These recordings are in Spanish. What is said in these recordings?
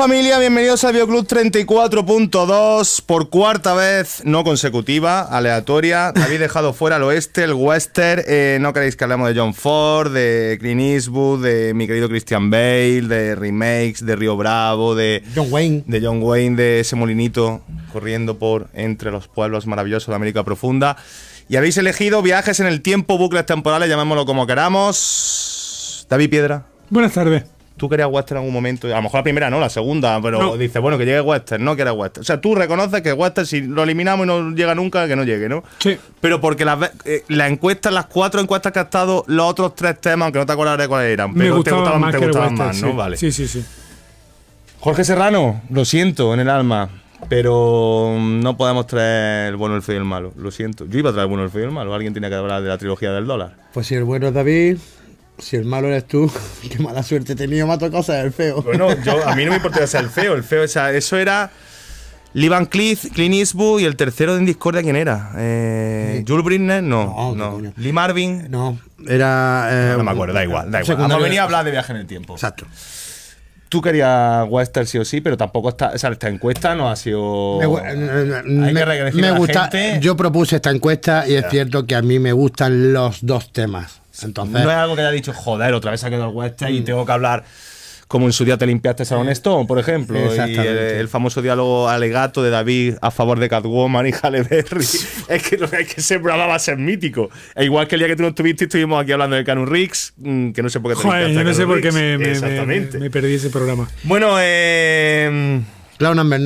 familia, bienvenidos a Bioclub 34.2 por cuarta vez no consecutiva, aleatoria. Habéis dejado fuera el oeste, el western. Eh, no queréis que hablemos de John Ford, de Clint Eastwood, de mi querido Christian Bale, de remakes, de Río Bravo, de John Wayne, de John Wayne, de ese molinito corriendo por entre los pueblos maravillosos de América profunda. Y habéis elegido viajes en el tiempo, bucles temporales, llamémoslo como queramos. David Piedra. Buenas tardes tú querías western en algún momento, a lo mejor la primera no, la segunda, pero dices, bueno, que llegue western, no que era western. O sea, tú reconoces que western, si lo eliminamos y no llega nunca, que no llegue, ¿no? Sí. Pero porque las eh, la encuestas, las cuatro encuestas que ha estado, los otros tres temas, aunque no te de cuáles eran, Me te gustaban más, ¿no? Vale. Sí, sí, sí. Jorge Serrano, lo siento en el alma. Pero no podemos traer el bueno, el feo y el malo. Lo siento. Yo iba a traer el bueno, el feo y el malo. Alguien tiene que hablar de la trilogía del dólar. Pues si el bueno es David, si el malo eres tú, qué mala suerte he tenido, me ha tocado el feo. Bueno, a mí no me importaba ser el feo, el feo, o sea, eso era Lee Van Cleef, Clint Eastwood y el tercero de discordia, ¿quién era? Eh, ¿Jules No, Lee Marvin? No, era... no, me eh, acuerdo, da igual, da igual. No venía a hablar de viaje en el tiempo. Exacto. Tú querías Western sí o sí, pero tampoco está, o sea, esta encuesta no ha sido. Me, Hay me, me gusta. Yo propuse esta encuesta y es cierto que a mí me gustan los dos temas no es algo que haya dicho, joder, otra vez ha quedado el western y mm. tengo que hablar como en su día te limpiaste Sharon Stone, por ejemplo. Y el, famoso diálogo alegato de David a favor de Catwoman y Halle Berry. es que, lo que ese programa va a ser mítico. E igual que el día que tú no estuviste, estuvimos aquí hablando de Canon Riggs, mm, que no sé por qué te Joder, no sé por qué me, perdí ese programa. Bueno, eh... Em, Clown Number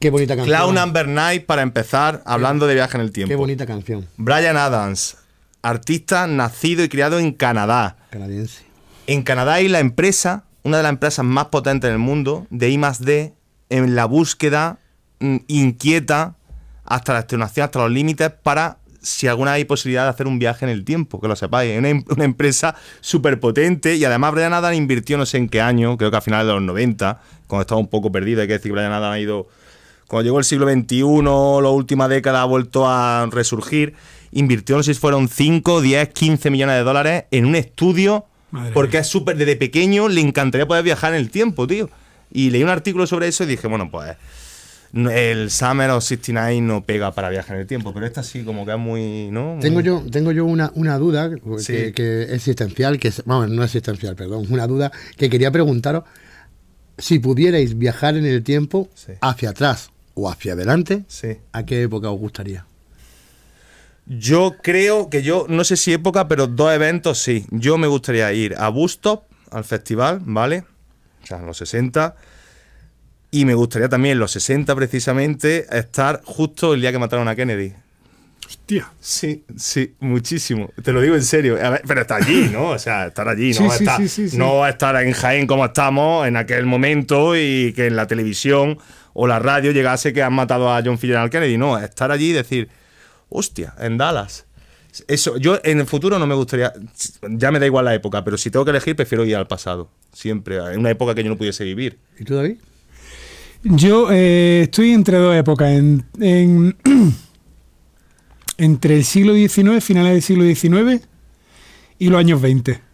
Qué bonita canción. Clown Number para empezar, hablando de viaje en el tiempo. Qué bonita canción. Brian Adams, artista nacido y criado en Canadá. Canadiense. En Canadá hay la empresa, una de las empresas más potentes del mundo, de I D, en la búsqueda mm, inquieta hasta la extenuación, hasta los límites, para si alguna hay posibilidad de hacer un viaje en el tiempo, que lo sepáis. Es una, em-, empresa súper potente y además Brian Adam invirtió no sé en qué año, creo que a finales de los 90, cuando estaba un poco perdido, hay que decir Brian Adam ha ido... Cuando llegó el siglo XXI, la última década ha vuelto a resurgir invirtió, no sé si fueron 5, 10, 15 millones de dólares en un estudio, porque es súper, desde pequeño le encantaría poder viajar en el tiempo, tío. Y leí un artículo sobre eso y dije, bueno, pues el Summer of 69 no pega para viajar en el tiempo, pero esta sí, como que es muy. ¿no? Tengo yo, tengo yo una, duda que, es existencial, que vamos, no existencial, perdón, una duda que quería preguntaros si pudierais viajar en el tiempo hacia atrás o hacia adelante, ¿a qué época os gustaría? Yo creo que yo, no sé si época, pero dos eventos sí. Yo me gustaría ir a Bustop, al festival, ¿vale? O sea, en los 60. Y me gustaría también, en los 60 precisamente, estar justo el día que mataron a Kennedy. Hostia. Sí, sí, muchísimo. Te lo digo en serio. pero está allí, ¿no? O sea, estar allí, no, sí, estar, no estar en Jaén como estamos en aquel momento y que en la televisión o la radio llegase que han matado a John F. Kennedy. No, estar allí y decir hostia, en Dallas. Eso, yo en el futuro no me gustaría, ya me da igual la época, pero si tengo que elegir, prefiero ir al pasado, siempre, en una época que yo no pudiese vivir. ¿Y tú, David? Yo eh, estoy entre dos épocas, en, entre el siglo XIX, finales del siglo XIX y los años 20.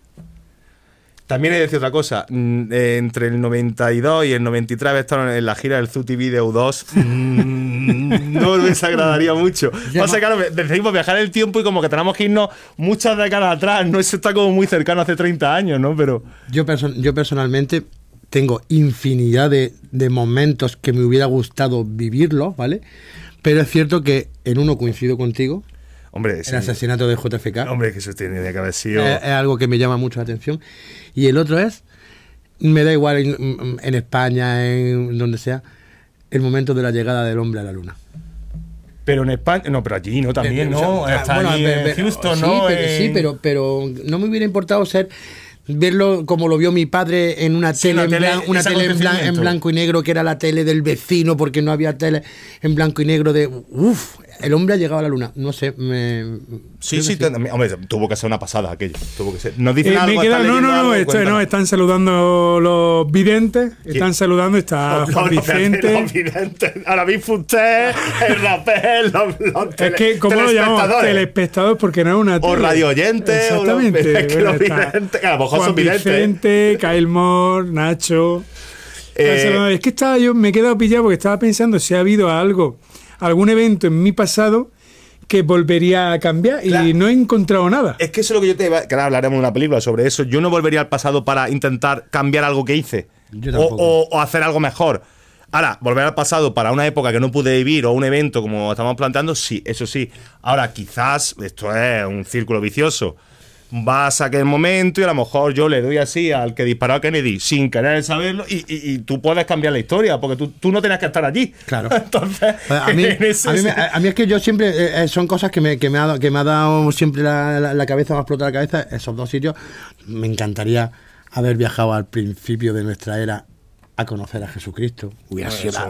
También he de decir otra cosa, mm, entre el 92 y el 93 he estado en la gira del ZUTV de 2 no me desagradaría mucho. Pasa decidimos pues, viajar el tiempo y como que tenemos que irnos muchas décadas atrás, ¿no? Eso está como muy cercano hace 30 años, ¿no? Pero... Yo, yo personalmente tengo infinidad de, momentos que me hubiera gustado vivirlos, ¿vale? Pero es cierto que en uno coincido contigo, Hombre, el asesinato de JFK. Hombre, que eso tiene de haber es, algo que me llama mucho la atención. Y el otro es, me da igual en, España, en donde sea, el momento de la llegada del hombre a la luna. Pero en España, no, pero allí no también, ¿no? bueno, Houston, ¿no? Pero, Sí, pero, pero no me hubiera importado ser verlo como lo vio mi padre en una tele, en, una en, blanco y negro que era la tele del vecino porque no había tele en blanco y negro de uff el hombre ha llegado a la luna. No sé, Sí, sí, hombre, tuvo que hacer una pasada aquello. Tuvo que ser. dicen eh, no, no, no, no, están saludando los videntes. Están saludando, está fabricante. Juan Vicente. Ahora videntes. Ahora el rapel, los, Es que, ¿cómo lo llamamos? Telespectadores, porque no es una. O radio oyente, Exactamente. es que los videntes, a lo mejor son videntes. Vicente, Kyle Moore, Nacho. Eh, es que estaba yo, me he quedado pillado porque estaba pensando si ha habido algo algún evento en mi pasado que volvería a cambiar y no he encontrado nada. Es que eso es lo que yo te... Claro, hablaremos en una película sobre eso. Yo no volvería al pasado para intentar cambiar algo que hice. o, o, hacer algo mejor. Ahora, volver al pasado para una época que no pude vivir o un evento como estamos planteando, sí, eso sí. Ahora, quizás, esto es un círculo vicioso vas a aquel momento y a lo mejor yo le doy así al que disparó a Kennedy sin querer saberlo y, tú puedes cambiar la historia porque tú, no tenías que estar allí. Claro. Entonces, pues a mí, a, mí es que yo siempre, eh, eh, son cosas que me, que me, ha, que me ha dado siempre la, cabeza, me ha explotado la cabeza, esos dos sitios. Me encantaría haber viajado al principio de nuestra era a conocer a Jesucristo. Hubiera sido la,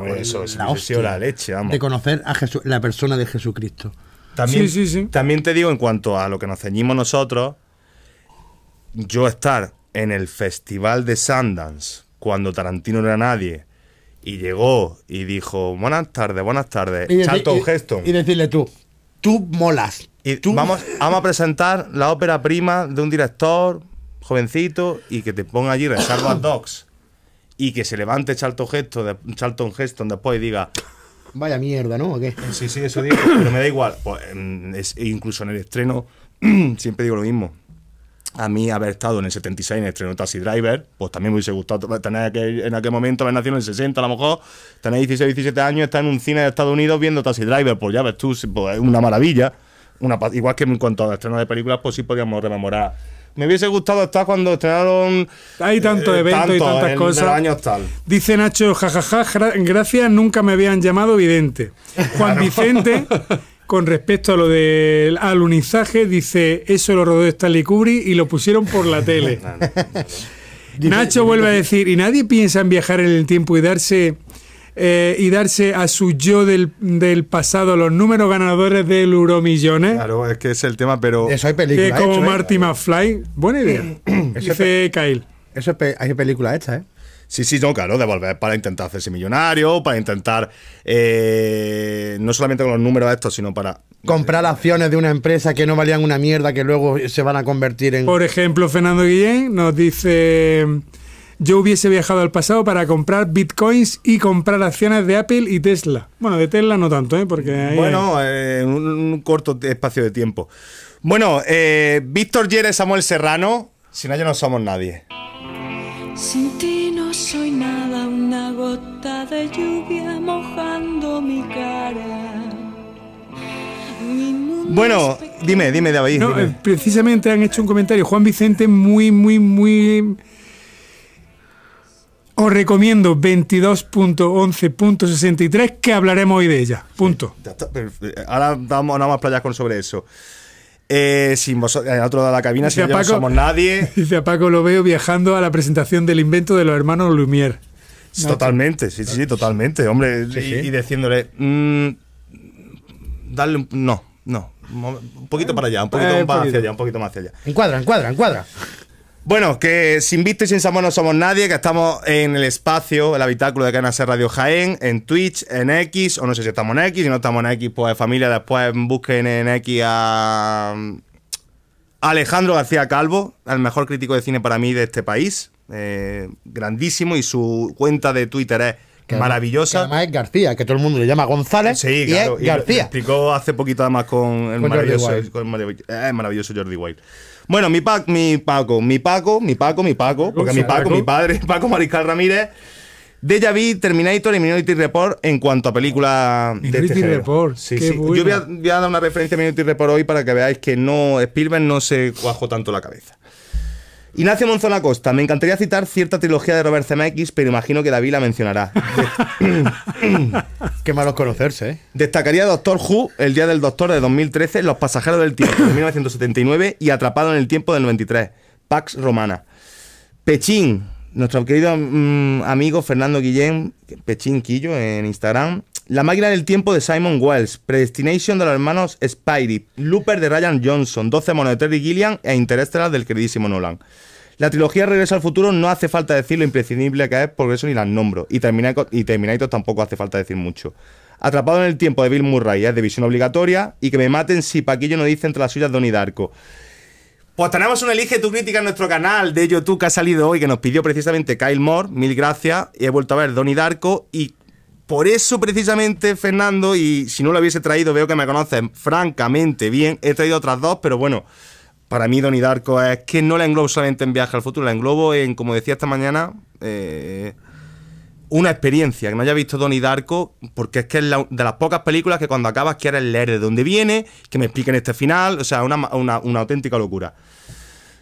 la, leche, vamos. De conocer a la persona de Jesucristo. También, también te digo, en cuanto a lo que nos ceñimos nosotros, yo estar en el festival de Sundance cuando Tarantino no era nadie y llegó y dijo buenas tardes, buenas tardes, y Charlton y, Y decirle tú, tú molas. Y Vamos, a presentar la ópera prima de un director jovencito y que te ponga allí Reserva Dogs y que se levante Charlton Heston, gesto después y diga Vaya mierda, ¿no? Sí, sí, eso digo, pero me da igual. Pues, mm, incluso en el estreno siempre digo lo mismo a mí haber estado en el 76 en el estreno Taxi Driver, pues también me hubiese gustado tener que en aquel momento, haber nacido en el 60, a lo mejor tener 16, 17 años, estar en un cine de Estados Unidos viendo Taxi Driver, pues ya ves tú, pues, es una maravilla. Una, igual que en cuanto a estrenos de películas, pues sí podíamos rememorar. Me hubiese gustado estar cuando estrenaron. Hay tantos eh, eventos y tantas cosas. Años tal. Dice Nacho, jajaja, gracias, nunca me habían llamado vidente. Juan Vicente. Con respecto a lo del alunizaje, dice, eso lo rodó Stanley Kubrick y lo pusieron por la tele. Nacho vuelve a decir, ¿y nadie piensa en viajar en el tiempo y darse, eh, y darse a su yo del, pasado los números ganadores del Euromillones? Claro, es que es el tema, pero... Eso hay películas. Eh, como ¿eh? Marty McFly. Buena idea. dice Kyle. Eso hay película hecha, ¿eh? Sí, sí, no, claro, devolver para intentar hacerse millonario, para intentar, eh, no solamente con los números estos, sino para... Comprar acciones de una empresa que no valían una mierda, que luego se van a convertir en... Por ejemplo, Fernando Guillén nos dice, yo hubiese viajado al pasado para comprar bitcoins y comprar acciones de Apple y Tesla. Bueno, de Tesla no tanto, ¿eh? Porque bueno, en eh, un, corto espacio de tiempo. Bueno, eh, Víctor Yere, Samuel Serrano, sin ellos no somos nadie. Sin gota de lluvia mojando mi cara. Bueno, dime, dime, David. No, eh, precisamente han hecho un comentario. Juan Vicente, muy, muy, muy. Os recomiendo 22.11.63, que hablaremos hoy de ella. Punto. Eh, ahora vamos, a más a con sobre eso. Eh, sin vosotros, en otro lado de la cabina, si no somos nadie. Dice a Paco, lo veo viajando a la presentación del invento de los hermanos Lumière. Totalmente, sí, sí, totalmente. Hombre, y, diciéndole, mm, dale un. No, no. Un poquito para allá, un poquito eh, más hacia allá, un poquito más allá. Encuadra, encuadra, encuadra. Bueno, que sin Visto y sin Samuel no somos nadie, que estamos en el espacio, el habitáculo de Cana Ser Radio Jaén, en Twitch, en X, o no sé si estamos en X, si no estamos en X, pues familia, después busquen en X a mm, Alejandro García Calvo, el mejor crítico de cine para mí de este país, eh, grandísimo y su cuenta de Twitter es maravillosa. Que además García, que todo el mundo le llama González. Sí, García. explicó hace poquito además con el maravilloso, Jordi Wild. Bueno, mi, Paco, mi Paco, mi Paco, mi Paco, mi Paco, porque mi Paco, mi padre, Paco Mariscal Ramírez. Deja vi Terminator y Minority Report en cuanto a película. de Minority este Report, sí, Yo voy a, dar una referencia a Minority Report hoy para que veáis que no Spielberg no se cuajó tanto la cabeza. Ignacio Monzón Acosta, me encantaría citar cierta trilogía de Robert Zemeckis, pero imagino que David la mencionará. Qué malo conocerse, ¿eh? Destacaría Doctor Who, El Día del Doctor de 2013, Los Pasajeros del Tiempo de 1979 y Atrapado en el Tiempo del 93, Pax Romana. Pechín, nuestro querido mm, amigo Fernando Guillén, Pechín Quillo en Instagram, la máquina del tiempo de Simon Wells, Predestination de los hermanos Spidey, Looper de Ryan Johnson, 12 monos de Terry Gilliam e Interstellar del queridísimo Nolan. La trilogía Regreso al Futuro no hace falta decir lo imprescindible que es por eso ni las nombro. Y Terminator, y tampoco hace falta decir mucho. Atrapado en el tiempo de Bill Murray es de visión obligatoria y que me maten si Paquillo no dice entre las suyas Donnie Darko. Pues tenemos un Elige tu crítica en nuestro canal de YouTube que ha salido hoy, que nos pidió precisamente Kyle Moore. Mil gracias. Y he vuelto a ver Donnie Darko y por eso precisamente, Fernando, y si no lo hubiese traído, veo que me conocen francamente bien, he traído otras dos, pero bueno, para mí Donnie Darko es que no la englobo solamente en Viaje al Futuro, la englobo en, como decía esta mañana, eh, una experiencia, que no haya visto Donnie Darko, porque es que es de las pocas películas que cuando acabas quieres leer de dónde viene, que me expliquen este final, o sea, una auténtica locura.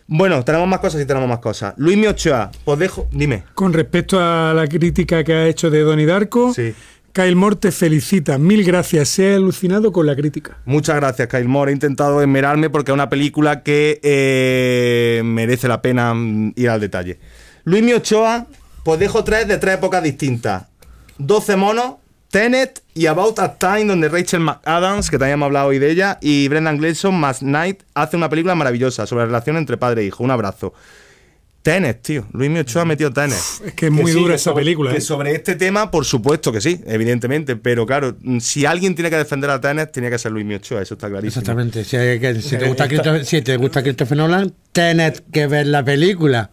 Bueno, tenemos más cosas y tenemos más cosas. Luis Miochoa, os dejo, dime. Con respecto a la crítica que ha hecho de Donnie Darko, sí. Kyle Moore te felicita, mil gracias, se ha alucinado con la crítica. Muchas gracias, Kyle Moore. He intentado esmerarme porque es una película que eh, merece la pena mm, ir al detalle. Luis Miochoa, pues dejo tres de tres épocas distintas. 12 monos, Tenet y About a Time, donde Rachel McAdams, que también hemos hablado hoy de ella, y Brendan Gleeson más Knight hace una película maravillosa sobre la relación entre padre e hijo. Un abrazo. Tenet, tío. Luis Miochoa ha metido Tenet. Es que es muy duro dura esa película. ¿eh? sobre este tema, por supuesto que sí, evidentemente. Pero claro, si alguien tiene que defender a Tenet, tiene que ser Luis Miochoa, eso está clarísimo. Exactamente. Si, eh, te, gusta Christopher, si te Nolan, Tenet que ver la película.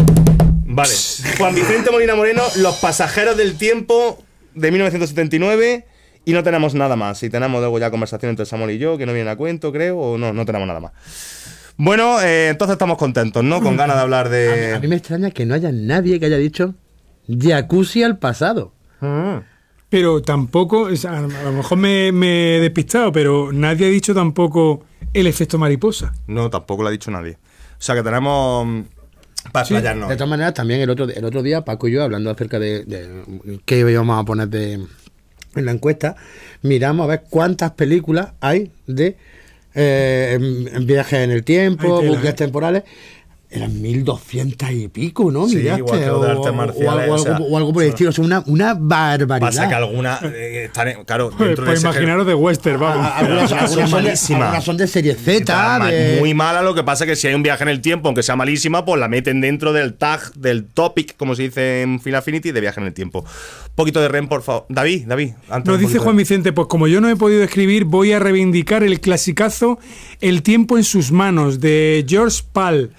Vale. Juan Vicente Molina Moreno, Los pasajeros del tiempo, de 1979 y no tenemos nada más. Si tenemos luego ya conversación entre Samuel y yo, que no viene a cuento, creo, o no, no tenemos nada más. Bueno, eh, entonces estamos contentos, ¿no? Con ganas de hablar de... A mí, me extraña que no haya nadie que haya dicho jacuzzi al pasado. Ah. Pero tampoco, a lo mejor me, he despistado, pero nadie ha dicho tampoco el efecto mariposa. No, tampoco lo ha dicho nadie. O sea que tenemos de todas maneras, también el otro, el otro día, Paco y yo, hablando acerca de, qué íbamos a poner de, en la encuesta, miramos a ver cuántas películas hay de eh, viajes en el tiempo, buques ¿eh? temporales eran 1200 y pico, ¿no? o, algo, por el estilo, o una, una barbaridad. Pasa que alguna. Eh, claro, dentro pues imaginaros de western, ah, vamos. Ah, algunas, son malísimas. son de, serie Z. Muy mala, lo que pasa es que si hay un viaje en el tiempo, aunque sea malísima, pues la meten dentro del tag, del topic, como se dice en Final Affinity, de viaje en el tiempo. Un poquito de Rem por favor. David, David. Antes dice Juan Vicente, pues como yo no he podido escribir, voy a reivindicar el clasicazo El tiempo en sus manos, de George Pal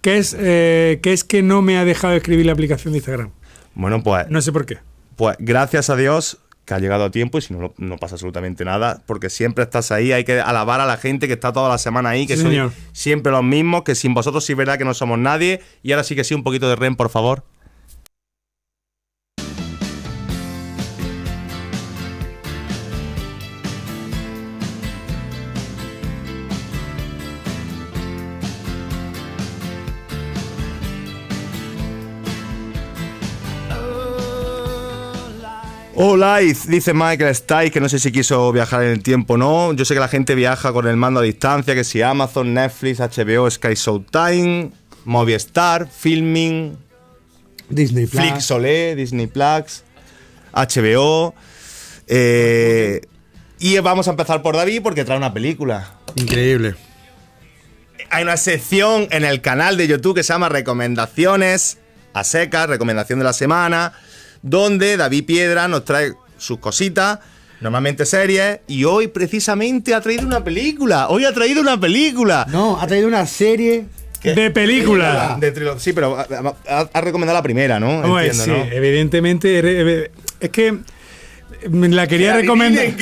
que es, eh, que es que no me ha dejado escribir la aplicación de Instagram. Bueno, pues. No sé por qué. Pues gracias a Dios que ha llegado a tiempo y si no, no pasa absolutamente nada, porque siempre estás ahí, hay que alabar a la gente que está toda la semana ahí, que son siempre los mismos, que sin vosotros sí verá verdad que no somos nadie, y ahora sí que sí, un poquito de Ren por favor. Hola, dice Michael Stice, que no sé si quiso viajar en el tiempo o no. Yo sé que la gente viaja con el mando a distancia, que si Amazon, Netflix, HBO, Sky Time, Movistar, Filming, Disney Plus, Disney Plus, HBO. Eh, y vamos a empezar por David porque trae una película. Increíble. Hay una sección en el canal de YouTube que se llama Recomendaciones a secas, recomendación de la semana donde David Piedra nos trae sus cositas, normalmente series, y hoy precisamente ha traído una película. Hoy ha traído una película. No, ha traído una serie. De película. De, sí, pero ha, recomendado la primera, ¿no? Entiendo, sí, evidentemente. Es que la quería recomendar.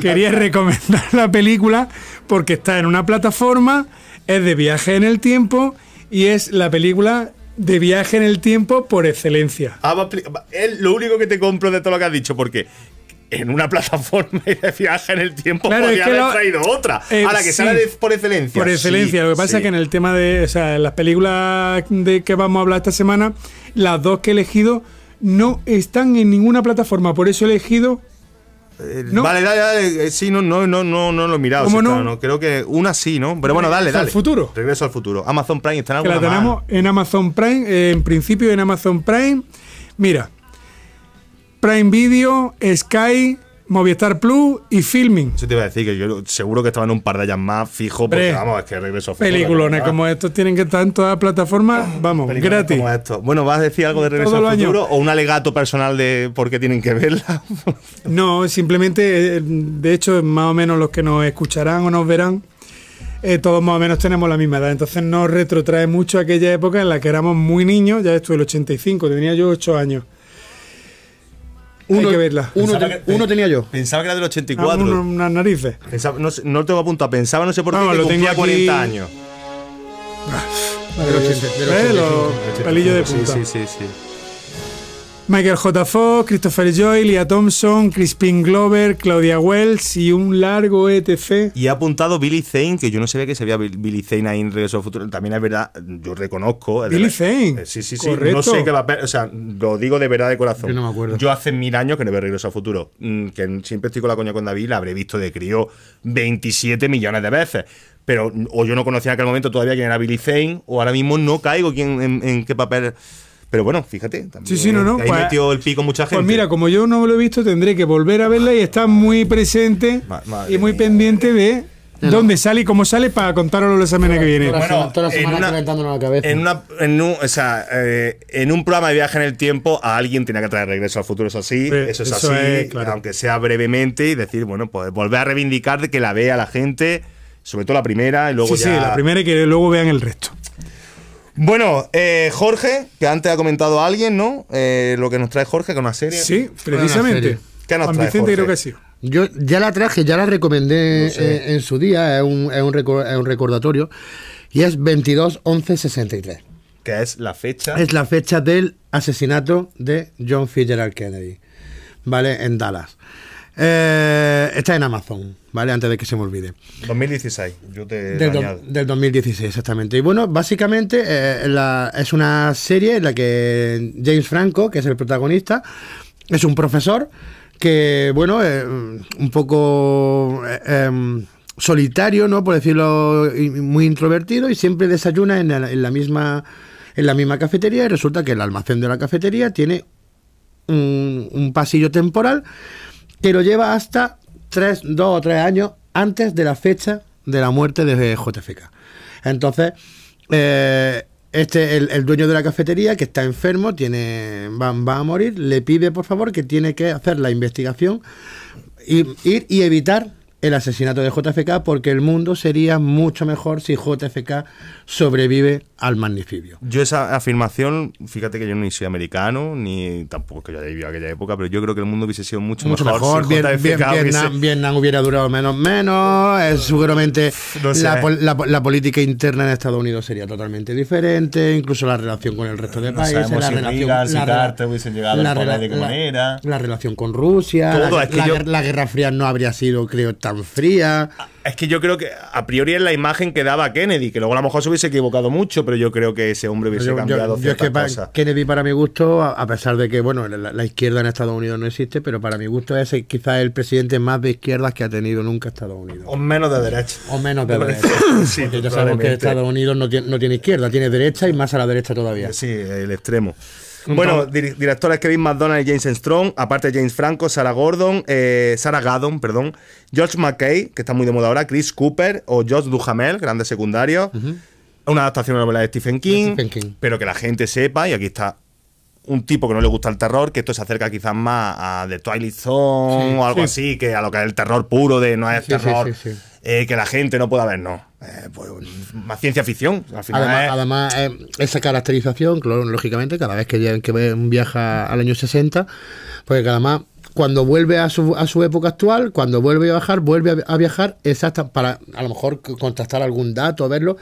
quería recomendar la película porque está en una plataforma, es de viaje en el tiempo y es la película de viaje en el tiempo por excelencia. Ah, lo único que te compro de todo lo que has dicho, porque en una plataforma de viaje en el tiempo podría haber traído otra. Eh, Ahora que sale por excelencia. Por excelencia. lo que pasa es que en el tema de. O sea, las películas de que vamos a hablar esta semana, las dos que he elegido no están en ninguna plataforma. Por eso he elegido eh, vale, dale, dale. Eh, sí, no, no, no, no, no lo he mirado. no? Creo que una sí, ¿no? Pero bueno, dale, dale. futuro. Regreso al futuro. Amazon Prime está en que la tenemos en Amazon Prime. Eh, en principio en Amazon Prime. Mira. Prime Video, Sky, Movistar Plus y Filming. Yo te iba a decir que yo seguro que estaban un par de allá más fijo, porque vamos, es que regreso Peliculones como estos tienen que estar en todas las plataformas, vamos, gratis. Bueno, ¿vas a decir algo de Regreso al Futuro o un alegato personal de por qué tienen que verla? no, simplemente, de hecho, más o menos los que nos escucharán o nos verán, eh, todos más o menos tenemos la misma edad. Entonces nos retrotrae mucho aquella época en la que éramos muy niños, ya esto el 85, tenía yo 8 años. Uno, que verla. Uno, tenía yo. Pensaba que era del 84. Ah, no, lo tengo apuntado. Pensaba, no sé por ah, qué, no, lo tenía 40 años. Ah, eh, de punta. Michael J. Fox, Christopher Joy, Lia Thompson, Crispin Glover, Claudia Wells y un largo etc. Y ha apuntado Billy Zane, que yo no sabía que se veía Billy Zane ahí en Regreso al Futuro. También es verdad, yo reconozco. Billy Zane. Eh, sí, sí, sí. No sé qué va O sea, lo digo de verdad de corazón. Yo no me acuerdo. Yo hace mil años que no veo Regreso al Futuro. Mm, que siempre estoy con la coña con David, la habré visto de crío 27 millones de veces pero o yo no conocía en aquel momento todavía quién era Billy Zane, o ahora mismo no caigo quién, en, qué papel pero bueno, fíjate. También, sí, sí, eh, pues, metió el pico mucha pues gente. Pues mira, como yo no lo he visto, tendré que volver a verla y estar muy presente y muy pendiente de ¿Dónde sale y cómo sale para contarlo la semana que viene? Bueno, toda la semana en la cabeza. Eh, en, un, programa de viaje en el tiempo, a alguien tiene que traer regreso al futuro, eso sí, eso es así, aunque sea brevemente, y decir, bueno, pues volver a reivindicar de que la vea la gente, sobre todo la primera, y luego sí, Sí, la primera y que luego vean el resto. Bueno, eh, Jorge, que antes ha comentado alguien, ¿no? Eh, lo que nos trae Jorge con una serie. Sí, precisamente. ¿Qué nos trae, Yo ya la traje, ya la recomendé eh, en, su día, es un, es un, recordatorio, y es 22 11 63 Que es la fecha. Es la fecha del asesinato de John Fitzgerald Kennedy, ¿vale? En Dallas. Eh, está en Amazon, ¿vale? Antes de que se me olvide. 2016, yo te. Del, del 2016, exactamente. Y bueno, básicamente eh, eh, es una serie en la que James Franco, que es el protagonista, es un profesor que, bueno, un poco em, solitario, ¿no? Por decirlo, muy introvertido y siempre desayuna en la, misma. En la misma cafetería, y resulta que el almacén de la cafetería tiene un pasillo temporal que lo lleva hasta tres, dos o tres años antes de la fecha de la muerte de JFK. Entonces, eh, este, el, dueño de la cafetería, que está enfermo, tiene, va, va, a morir, le pide por favor que tiene que hacer la investigación, y, ir y evitar el asesinato de JFK, porque el mundo sería mucho mejor si JFK sobrevive al magnificio. Yo esa afirmación, fíjate que yo ni soy americano, ni tampoco que yo haya vivido aquella época, pero yo creo que el mundo hubiese sido mucho, mucho mejor. mejor. Vietnam, hubiera durado menos, menos, seguramente la, política interna en Estados Unidos sería totalmente diferente, incluso la relación con el resto de países, la relación relación con Rusia, la, guerra fría no habría sido, creo, tan fría es que yo creo que a priori es la imagen que daba Kennedy, que luego a lo mejor se hubiese equivocado mucho, pero yo creo que ese hombre hubiese cambiado yo, que Kennedy, para mi gusto, a, pesar de que bueno la, izquierda en Estados Unidos no existe, pero para mi gusto es quizás el presidente más de izquierdas que ha tenido nunca Estados Unidos. O menos de derecha. O menos de derecha. sí, Porque ya sabemos que Estados Unidos no tiene izquierda, tiene derecha y más a la derecha todavía. Sí, el extremo. Bueno, directores Kevin McDonald y James Strong, aparte James Franco, Sarah Gordon, eh, Sarah Gaddon, perdón, George McKay, que está muy de moda ahora, Chris Cooper o George Duhamel, grandes secundarios. Una adaptación de la novela de Stephen, King, pero que la gente sepa, y aquí está un tipo que no le gusta el terror, que esto se acerca quizás más a The Twilight Zone o algo así, que a lo que es el terror puro de no es terror. Eh, que la gente no pueda ver, no. Eh, pues, más ciencia ficción. además, eh, esa caracterización, lógicamente, cada vez que, que viaja al año 60, pues además cuando vuelve a su, a su época actual, cuando vuelve a viajar, vuelve a, viajar exacta para a lo mejor contrastar algún dato, verlo.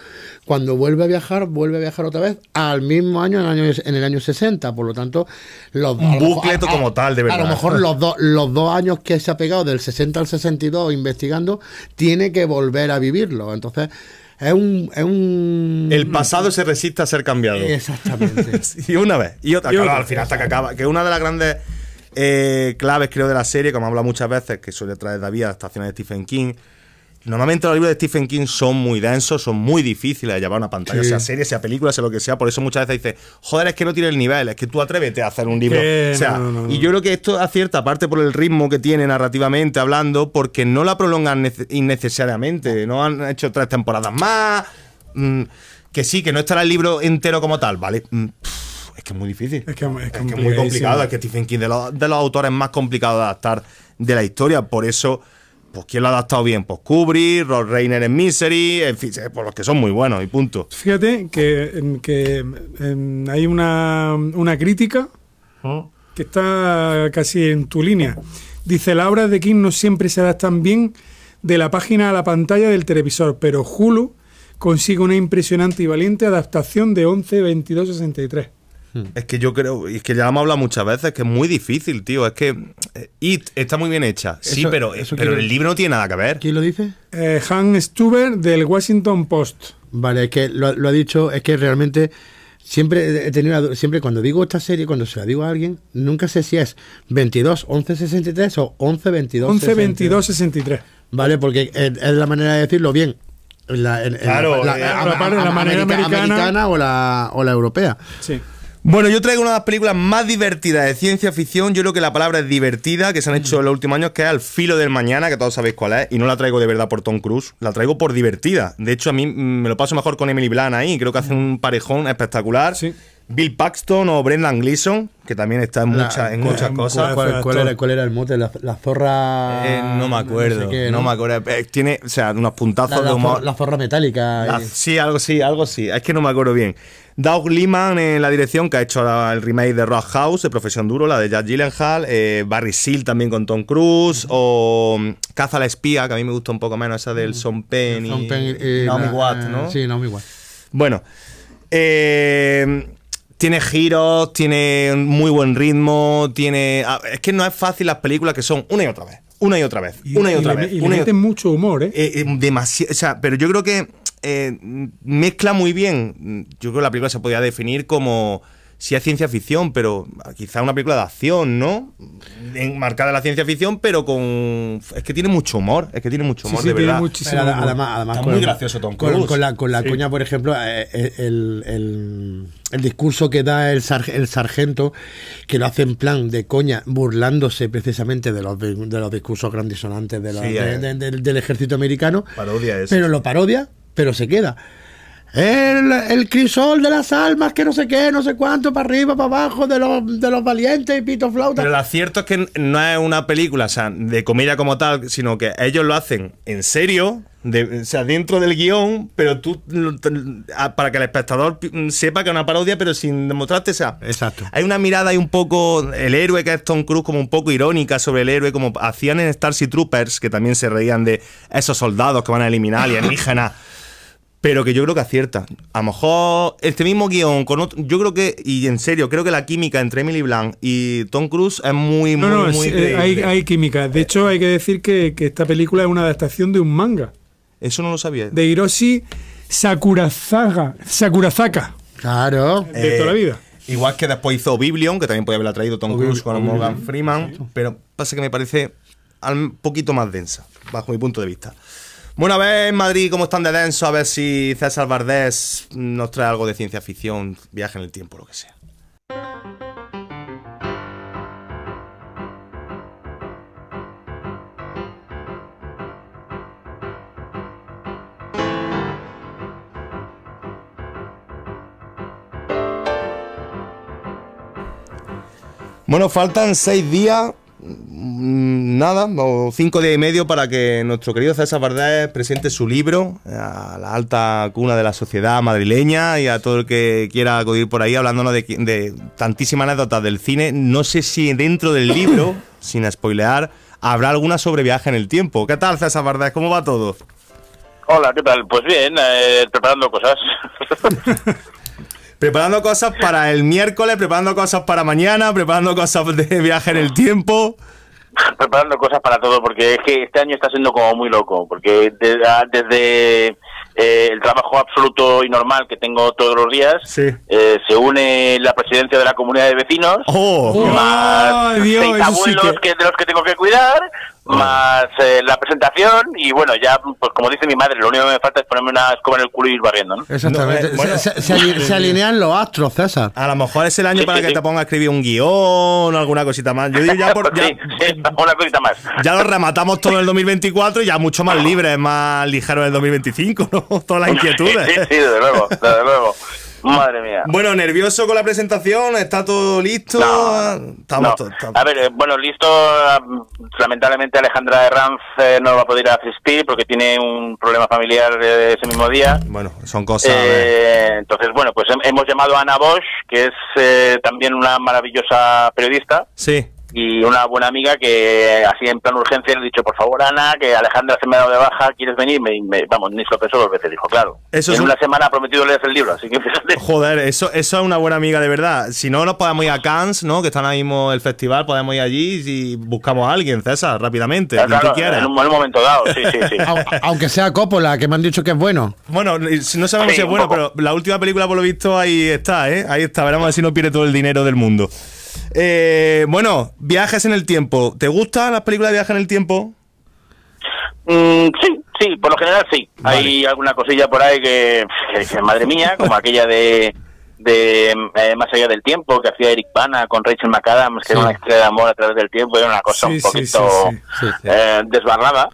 Cuando vuelve a viajar, vuelve a viajar otra vez al mismo año, en el año, en el año 60. Por lo tanto, los dos... Un bucleto como tal, de verdad. A lo mejor los, los dos años que se ha pegado, del 60 al 62, investigando, tiene que volver a vivirlo. Entonces. Es un, es un, El pasado se resiste a ser cambiado. Exactamente. y una vez. Y otra. al final hasta que acaba. Que una de las grandes eh, claves, creo, de la serie, como habla muchas veces, que suele traer David adaptaciones de Stephen King. Normalmente los libros de Stephen King son muy densos, son muy difíciles de llevar a una pantalla, sea serie, sea película, sea lo que sea. Por eso muchas veces dices, joder, es que no tiene el nivel, es que tú atrévete a hacer un libro. O sea, Y yo creo que esto acierta, parte por el ritmo que tiene narrativamente hablando, porque no la prolongan innecesariamente. No han hecho tres temporadas más. Mm, que sí, que no estará el libro entero como tal, ¿vale? Mm, es que es muy difícil. Es que es, muy complicado. Es que Stephen King de los, de los autores más complicados de adaptar de la historia. Por eso, pues ¿quién lo ha adaptado bien? Pues Kubrick, Rod Reiner en Misery, en fin, eh, por pues los que son muy buenos y punto. Fíjate que, hay una, crítica oh. que está casi en tu línea. Dice, la obra de King no siempre se adaptan bien de la página a la pantalla del televisor, pero Hulu consigue una impresionante y valiente adaptación de 11, 22, 63. Es que yo creo, y es que ya lo hemos hablado muchas veces, que es muy difícil, tío. Es que eh, It está muy bien hecha, sí, pero, eh, pero el libro no tiene nada que ver. ¿Quién lo dice? Eh, Han Stuber del Washington Post. Vale, es que lo, ha dicho, es que realmente siempre he tenido siempre cuando digo esta serie, cuando se la digo a alguien, nunca sé si es 22 11 63 o 11 22 11 22 63. Vale, porque es, la manera de decirlo bien. La, claro, la, eh, manera americana, americana o la, o la europea. Sí. Bueno, yo traigo una de las películas más divertidas de ciencia ficción. Yo creo que la palabra es divertida, que se han hecho mm. en los últimos años, que es Al filo del mañana, que todos sabéis cuál es. Y no la traigo de verdad por Tom Cruise, la traigo por divertida. De hecho, a mí mm, me lo paso mejor con Emily Blunt ahí. Creo que hace un parejón espectacular. Bill Paxton o Brendan Gleeson, que también está en, muchas cosas. ¿Cuál, era, el mote? ¿La, la zorra...? Eh, no me acuerdo, no, me acuerdo. tiene, o unos puntazos la, de la zorra metálica. sí, algo sí, algo sí. Es que no me acuerdo bien. Doug Liman en la dirección, que ha hecho el remake de Rock House, de Profesión Duro, la de Jack Gyllenhaal, eh, Barry Seal también con Tom Cruise, o mm, Caza la espía, que a mí me gusta un poco menos esa del mm. Son Penn y, Pen, y Naomi ¿no? Sí, Naomi Bueno, eh, tiene giros, tiene muy buen ritmo, tiene... Es que no es fácil las películas que son una y otra vez, una y otra vez, una y, otra vez. Y mucho humor, eh, eh demasiado, o sea, pero yo creo que eh, mezcla muy bien. Yo creo que la película se podía definir como si es ciencia ficción, pero quizá una película de acción, ¿no? Enmarcada la ciencia ficción, pero con. Es que tiene mucho humor, es que tiene mucho humor, sí, de verdad. Muchísimo Además, Está muy gracioso Tom Cruise. Con, la, con la coña, por ejemplo, eh, eh, el, discurso que da el, sargento, que lo hace en plan de coña, burlándose precisamente de los, de los discursos grandisonantes eh. del ejército americano. Parodia eso. Pero lo parodia pero se queda. El, crisol de las almas, que no sé qué, no sé cuánto, para arriba, para abajo, de los, de los valientes y pito flauta. Pero lo cierto es que no es una película, o sea, de comedia como tal, sino que ellos lo hacen en serio, o sea, dentro del guión, pero tú, para que el espectador mm, sepa que es una parodia, pero sin demostrarte, Exacto. hay una mirada y un poco, el héroe que es Tom Cruise, como un poco irónica sobre el héroe, como hacían en Starship Troopers, que también se reían de esos soldados que van a eliminar alienígenas pero que yo creo que acierta. A lo mejor este mismo guión, con yo creo que, y en serio, creo que la química entre Emily Blanc y Tom Cruise es muy, muy, no, muy hay, química. De hecho, hay que decir que, esta película es una adaptación de un manga. Eso no lo sabía. De Hiroshi Sakurazaga, Sakurazaka. Claro. De toda la eh, vida. Igual que después hizo Biblion, que también puede haberla traído Tom Cruise con Morgan Freeman, pero pasa que me parece un poquito más densa, bajo mi punto de vista. Bueno, a en Madrid cómo están de denso, a ver si César Vardés nos trae algo de ciencia ficción, viaje en el tiempo, lo que sea. Bueno, faltan seis días Mm, nada, cinco días y medio para que nuestro querido César Vardés presente su libro a la alta cuna de la sociedad madrileña y a todo el que quiera acudir por ahí hablándonos de, tantísimas anécdotas del cine. No sé si dentro del libro, sin spoilear, habrá alguna sobre viaje en el tiempo. ¿Qué tal, César Vardés? ¿Cómo va todo? Hola, ¿qué tal? Pues bien, eh, preparando cosas. preparando cosas para el miércoles, preparando cosas para mañana, preparando cosas de viaje en el tiempo. preparando cosas para todo, porque es que este año está siendo como muy loco, porque ah, desde eh, el trabajo absoluto y normal que tengo todos los días, eh, se une la presidencia de la comunidad de vecinos, oh. más seis abuelos Que, de los que tengo que cuidar, más eh, la presentación y bueno, ya, pues como dice mi madre, lo único que me falta es ponerme una escoba en el culo y ir barriendo, ¿no? Exactamente. se, eh, alinean los astros, César. A lo mejor es el año para que te ponga a escribir un guión o alguna cosita más. Yo digo ya por... Ya, una cosita más. Ya lo rematamos todo el 2024 y ya mucho más libre, más ligero en el 2025, ¿no? Todas las inquietudes. Sí, sí, de nuevo, de nuevo Ah. Madre mía. Bueno, nervioso con la presentación, está todo listo. estamos A ver, eh, bueno, listo. Lamentablemente Alejandra Herranz eh, no va a poder asistir porque tiene un problema familiar eh, ese mismo día. Bueno, son cosas. entonces, bueno, pues hemos llamado a Ana Bosch, que es también una maravillosa periodista. Sí y una buena amiga que así en plan urgencia le he dicho, por favor Ana, que Alejandra se me ha dado de baja, ¿quieres venir? vamos, ni se lo pensó dos veces, dijo, claro. Eso en es una semana ha prometido leer el libro, así que Joder, eso, eso es una buena amiga de verdad. Si no, nos podemos ir a Cannes, ¿no? Que están ahí mismo el festival, podemos ir allí y buscamos a alguien, César, rápidamente, En un, buen momento dado, sí, sí, sí. Aunque sea Coppola, que me han dicho que es bueno. Bueno, no sabemos si es bueno, pero la última película por lo visto ahí está, ¿eh? Ahí está, veremos a ver si no pierde todo el dinero del mundo. Eh, bueno, viajes en el tiempo. ¿Te gustan las películas de viajes en el tiempo? Mm, sí, sí, por lo general sí. Hay alguna cosilla por ahí que, madre mía, como aquella de, eh, Más allá del tiempo que hacía Eric Bana con Rachel McAdams, que era una historia de amor a través del tiempo, era una cosa un poquito eh, desbarrada.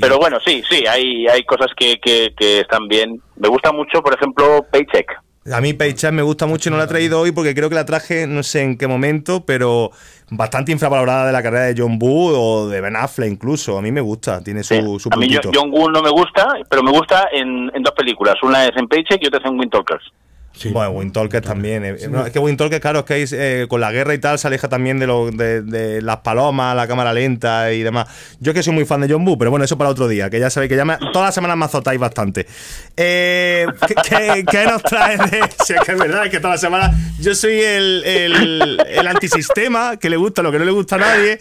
Pero bueno, sí, sí, hay, hay cosas que, que están bien. Me gusta mucho, por ejemplo, Paycheck. A mí Paycheck me gusta mucho y no la he traído hoy porque creo que la traje no sé en qué momento, pero bastante infravalorada de la carrera de John Woo o de Ben Affleck incluso. A mí me gusta, tiene su, sí. A mí John Woo no me gusta, pero me gusta en, en, dos películas. Una es en Paycheck y otra es en Wintalkers. Bueno, Bueno, Wintalker también. Eh, es que Wintalker, claro, es que eh, con la guerra y tal se aleja también de, de, las palomas, la cámara lenta y demás. Yo es que soy muy fan de John Boo, pero bueno, eso para otro día, que ya sabéis que ya me, todas las semanas me azotáis bastante. Eh, ¿qué, nos trae de.? es que es verdad, es que todas las semanas yo soy el, el, antisistema, que le gusta lo que no le gusta a nadie,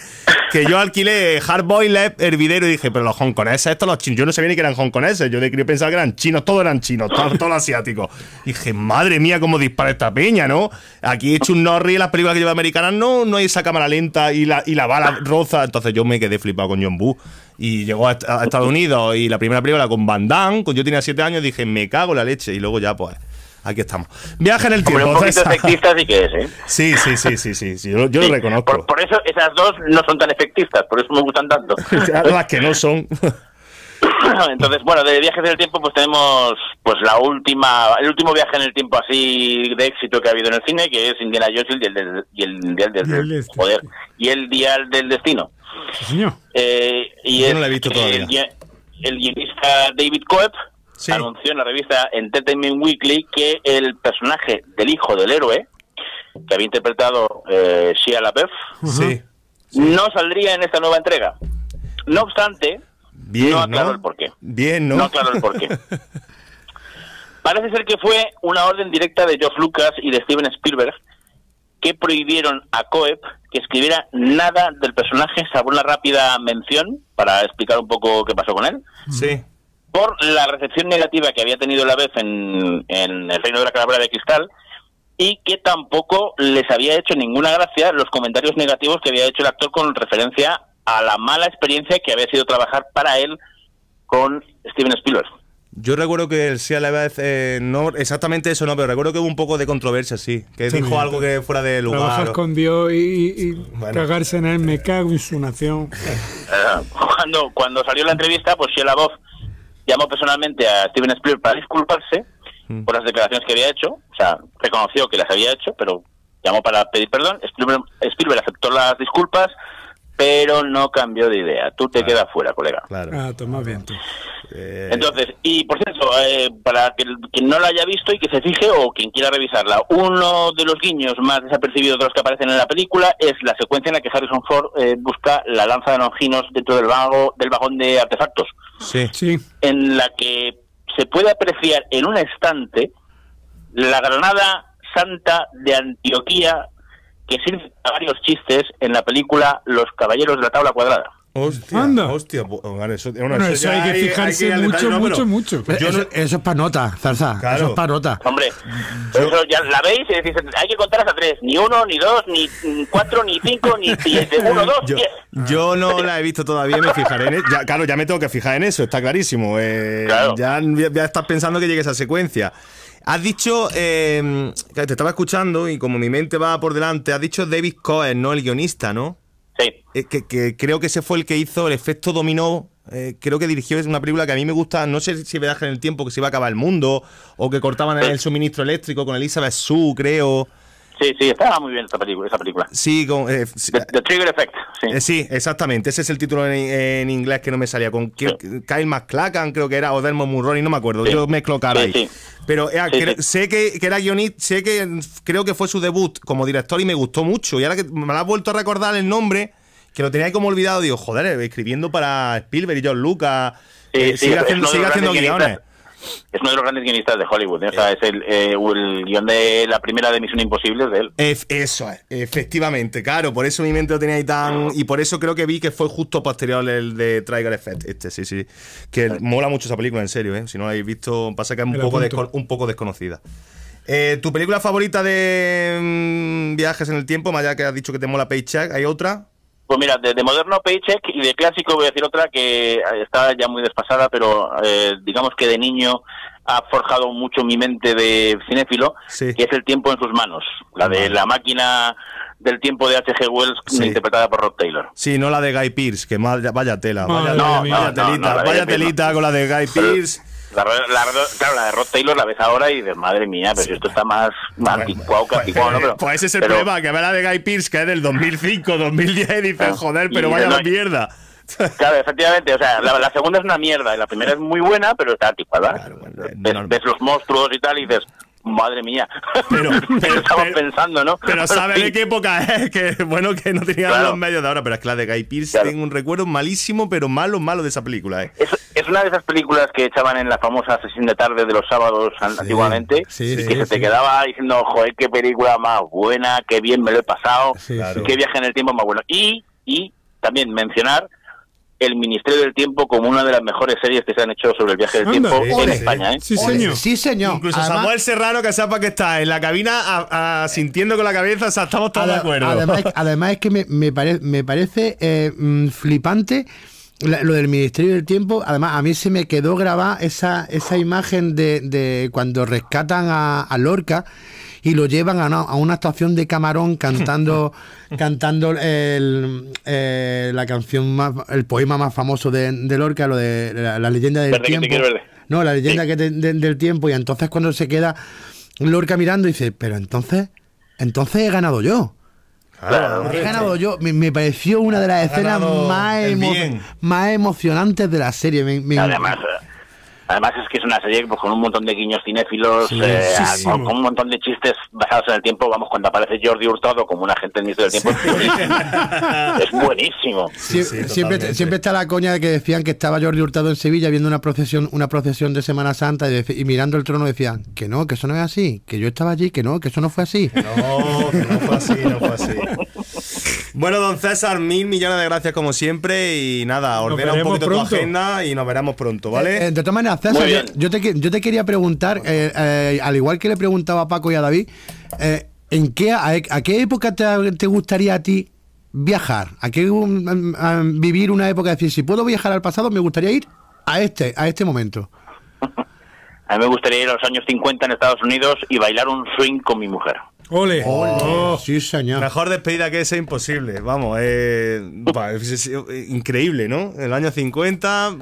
que yo alquilé Hardboiled Hervidero y dije, pero los hongkoneses, estos los chinos, yo no sabía ni que eran hongkoneses, yo de quería pensaba que eran chinos, todos eran chinos, todos todo asiáticos. dije, madre madre mía, cómo dispara esta peña, ¿no? Aquí he hecho un en las películas que lleva americanas, no, no hay esa cámara lenta y la, y la bala roza. Entonces yo me quedé flipado con John Boo. Y llegó a, Estados Unidos y la primera película con Van Damme, cuando yo tenía siete años, dije, me cago en la leche. Y luego ya, pues aquí estamos. Viaje en el tiempo. Hombre, un poquito efectista sí que es, ¿eh? Sí, sí, sí, sí, sí, Yo, lo reconozco. por, eso esas dos no son tan efectistas, por eso me gustan tanto. las que no son. Entonces, bueno, de viajes en el tiempo pues tenemos pues la última, el último viaje en el tiempo así de éxito que ha habido en el cine, que es Indiana Jones y el, del, Dial del Destino. señor. y El, guionista David Coeb anunció en la revista Entertainment Weekly que el personaje del hijo del héroe, que había interpretado eh, Shia LaBeouf, no saldría en esta nueva entrega. No obstante, Bien, no aclaró ¿no? el porqué. Bien, ¿no? No aclaró el porqué. Parece ser que fue una orden directa de Geoff Lucas y de Steven Spielberg que prohibieron a Coeb que escribiera nada del personaje, salvo una rápida mención para explicar un poco qué pasó con él. Sí. Por la recepción negativa que había tenido la vez en, el Reino de la Calabria de Cristal y que tampoco les había hecho ninguna gracia los comentarios negativos que había hecho el actor con referencia a a la mala experiencia que había sido trabajar para él con Steven Spielberg. Yo recuerdo que él sí a la vez, eh, no exactamente eso, no, pero recuerdo que hubo un poco de controversia, sí. Que dijo algo que fuera de lugar. Trabajar con Dios y, cagarse en él, me cago en su nación. Eh, cuando, salió la entrevista, pues Sheila voz llamó personalmente a Steven Spielberg para disculparse mm. por las declaraciones que había hecho. O sea, reconoció que las había hecho, pero llamó para pedir perdón. Spielberg aceptó las disculpas pero no cambió de idea. Tú te quedas fuera, colega. Claro. Ah, toma bien eh, Entonces, y por cierto, eh, para que, quien no la haya visto y que se fije o quien quiera revisarla, uno de los guiños más desapercibidos de los que aparecen en la película es la secuencia en la que Harrison Ford eh, busca la lanza de Longinos dentro del, vago, del vagón de artefactos. Sí, sí. En la que se puede apreciar en un estante la granada santa de Antioquía que sirve a varios chistes en la película Los Caballeros de la Tabla Cuadrada. Hostia, hostia, eso, hay, que fijarse mucho, mucho, mucho. eso, es para nota, Zarza, eso es para nota. Hombre, yo... ya la veis y decís, hay que contar hasta tres, ni uno, ni dos, ni cuatro, ni cinco, ni siete, uno, dos, yo, diez. Yo no la he visto todavía, me fijaré en eso. Ya, claro, ya me tengo que fijar en eso, está clarísimo. Eh, Ya, ya estás pensando que llegue esa secuencia. Has dicho, eh, te estaba escuchando y como mi mente va por delante, has dicho David Cohen, ¿no? El guionista, ¿no? Sí. Eh, que, creo que ese fue el que hizo el efecto dominó. Eh, creo que dirigió una película que a mí me gusta, no sé si viaja en el tiempo, que se iba a acabar el mundo, o que cortaban el suministro eléctrico con Elizabeth Sue, creo. Sí, sí, estaba muy bien película, esa película. Sí, con... Eh, ah, the, Trigger Effect, eh, sí. exactamente, ese es el título en, inglés que no me salía, con Kyle McClacken creo que era, o Dermot Mulroney, no me acuerdo, yo me cara ahí. Pero eh, ah, sé que, era guionista, sé que creo que fue su debut como director y me gustó mucho, y ahora que me lo has vuelto a recordar el nombre, que lo tenía como olvidado, digo, joder, escribiendo para Spielberg y John Lucas, sigue haciendo, sigue haciendo guiones es uno de los grandes guionistas de Hollywood. ¿eh? O sea, eh. es eh, el, guión de la primera de Misión Imposible de él. es eso es, efectivamente, claro. Por eso mi mente lo tenía ahí tan. Y por eso creo que vi que fue justo posterior el de Trigger Effect. Este, sí, sí. Que mola mucho esa película, en serio, ¿eh? Si no la habéis visto, pasa que es un, poco, un poco desconocida. ¿Tu película favorita de mm, viajes en el tiempo, más allá que has dicho que te mola Paycheck, hay otra? Pues mira, de, moderno Paycheck y de clásico voy a decir otra que eh, está ya muy despasada, pero eh, digamos que de niño ha forjado mucho mi mente de cinéfilo, que es El tiempo en sus manos, la de la máquina del tiempo de H.G. Wells interpretada por Rob Taylor. Sí, no la de Guy Pierce, que vaya tela, vaya, no, vaya, telita, vaya telita con la de Guy Pierce. La, la, claro, la de Rod Taylor la ves ahora y dices madre mía, pero si esto está más, anticuado pues, anticuado, eh, Pero, pues ese es el problema, que ve la de Guy Pierce, que es del 2005, 2010, y dices, joder, pero vaya la mierda. Claro, efectivamente. O sea, la, segunda es una mierda y la primera es muy buena, pero está anticuada. ves, los monstruos y tal y dices, madre mía, pero, pero pensando, ¿no? Pero, sabes de qué época es, que bueno, que no tenía los medios de ahora, pero es que la de Guy Pierce tengo un recuerdo malísimo, pero malo, malo de esa película. ¿eh? Es, una de esas películas que echaban en la famosa sesión de tarde de los sábados antiguamente, y que se te quedaba diciendo, joder, qué película más buena, qué bien me lo he pasado, qué viaje en el tiempo más bueno. Y, y también mencionar el Ministerio del Tiempo como una de las mejores series que se han hecho sobre el viaje del tiempo en España. ¿eh? Sí, señor. Sí, Incluso Samuel Serrano, que sepa que está en la cabina sintiendo con la cabeza, estamos todos de acuerdo. Además, es que me, me, parece eh, mm, flipante lo del Ministerio del Tiempo, además a mí se me quedó grabada esa, esa imagen de, cuando rescatan a Lorca y lo llevan a una, actuación de camarón cantando, cantando el, eh, la canción más, el poema más famoso de, de Lorca, lo de la, leyenda del tiempo. No, la leyenda que del tiempo. Y entonces cuando se queda Lorca mirando, dice, pero entonces, entonces he ganado yo. he ganado yo. Me, pareció una de las escenas más, emocionantes de la serie. Además, Además es que es una serie pues, con un montón de guiños cinéfilos, eh, con, un montón de chistes basados en el tiempo. Vamos, cuando aparece Jordi Hurtado como un agente del inicio del tiempo, es buenísimo. siempre, siempre está la coña de que decían que estaba Jordi Hurtado en Sevilla viendo una procesión, una procesión de Semana Santa y, mirando el trono decían que no, que eso no es así, que yo estaba allí, que no, que eso no fue así. No, que no fue así, no fue así. Bueno, don César, mil millones de gracias como siempre y nada, ordena un poquito tu agenda y nos veremos pronto, ¿vale? Eh, de todas maneras, yo, te, quería preguntar, eh, eh, al igual que le preguntaba a Paco y a David, eh, ¿en qué, a, qué época te, gustaría a ti viajar? ¿A qué um, um, um, vivir una época? Es decir, si puedo viajar al pasado, me gustaría ir a este, a este momento. a mí me gustaría ir a los años 50 en Estados Unidos y bailar un swing con mi mujer. Ole. Oh. sí, señor. Mejor despedida que esa imposible. Vamos, increíble, ¿no? El año 50,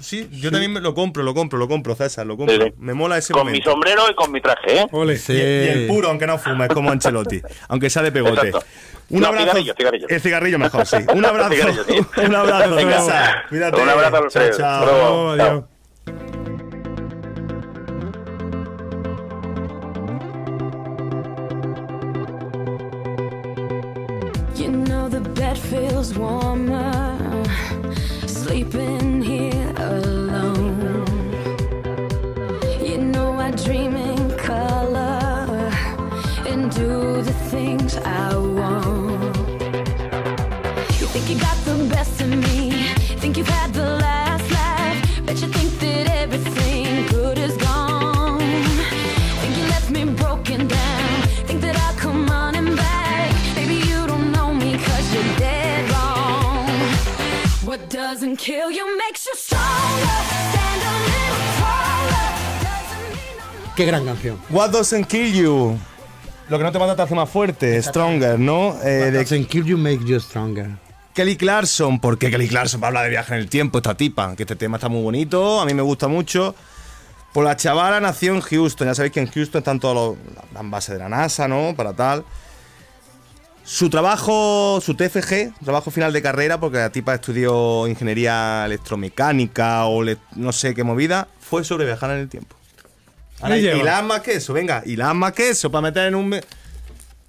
Sí, yo también también lo compro, lo compro, lo compro, César, lo compro. Me mola ese Con mi sombrero y con mi traje, ¿eh? Ole, y el puro, aunque no fuma, es como Ancelotti, aunque sea de pegote. Un abrazo. Cigarrillo, cigarrillo. El cigarrillo mejor, sí. Un abrazo. un abrazo, César. Un abrazo, Chao, Adiós. You know the bed feels warmer Qué gran canción. What doesn't kill you? Lo que no te mata te hace más fuerte, stronger, ¿no? What eh, doesn't kill you makes you stronger. Kelly Clarkson, qué Kelly Clarkson habla de viaje en el tiempo, esta tipa, que este tema está muy bonito, a mí me gusta mucho. Por la chavala nació en Houston, ya sabéis que en Houston están todos los, las bases de la NASA, ¿no? Para tal. Su trabajo, su TFG, trabajo final de carrera, porque la tipa estudió ingeniería electromecánica o no sé qué movida, fue sobre viajar en el tiempo. y la más que eso, venga, y las más que eso, para meter en un.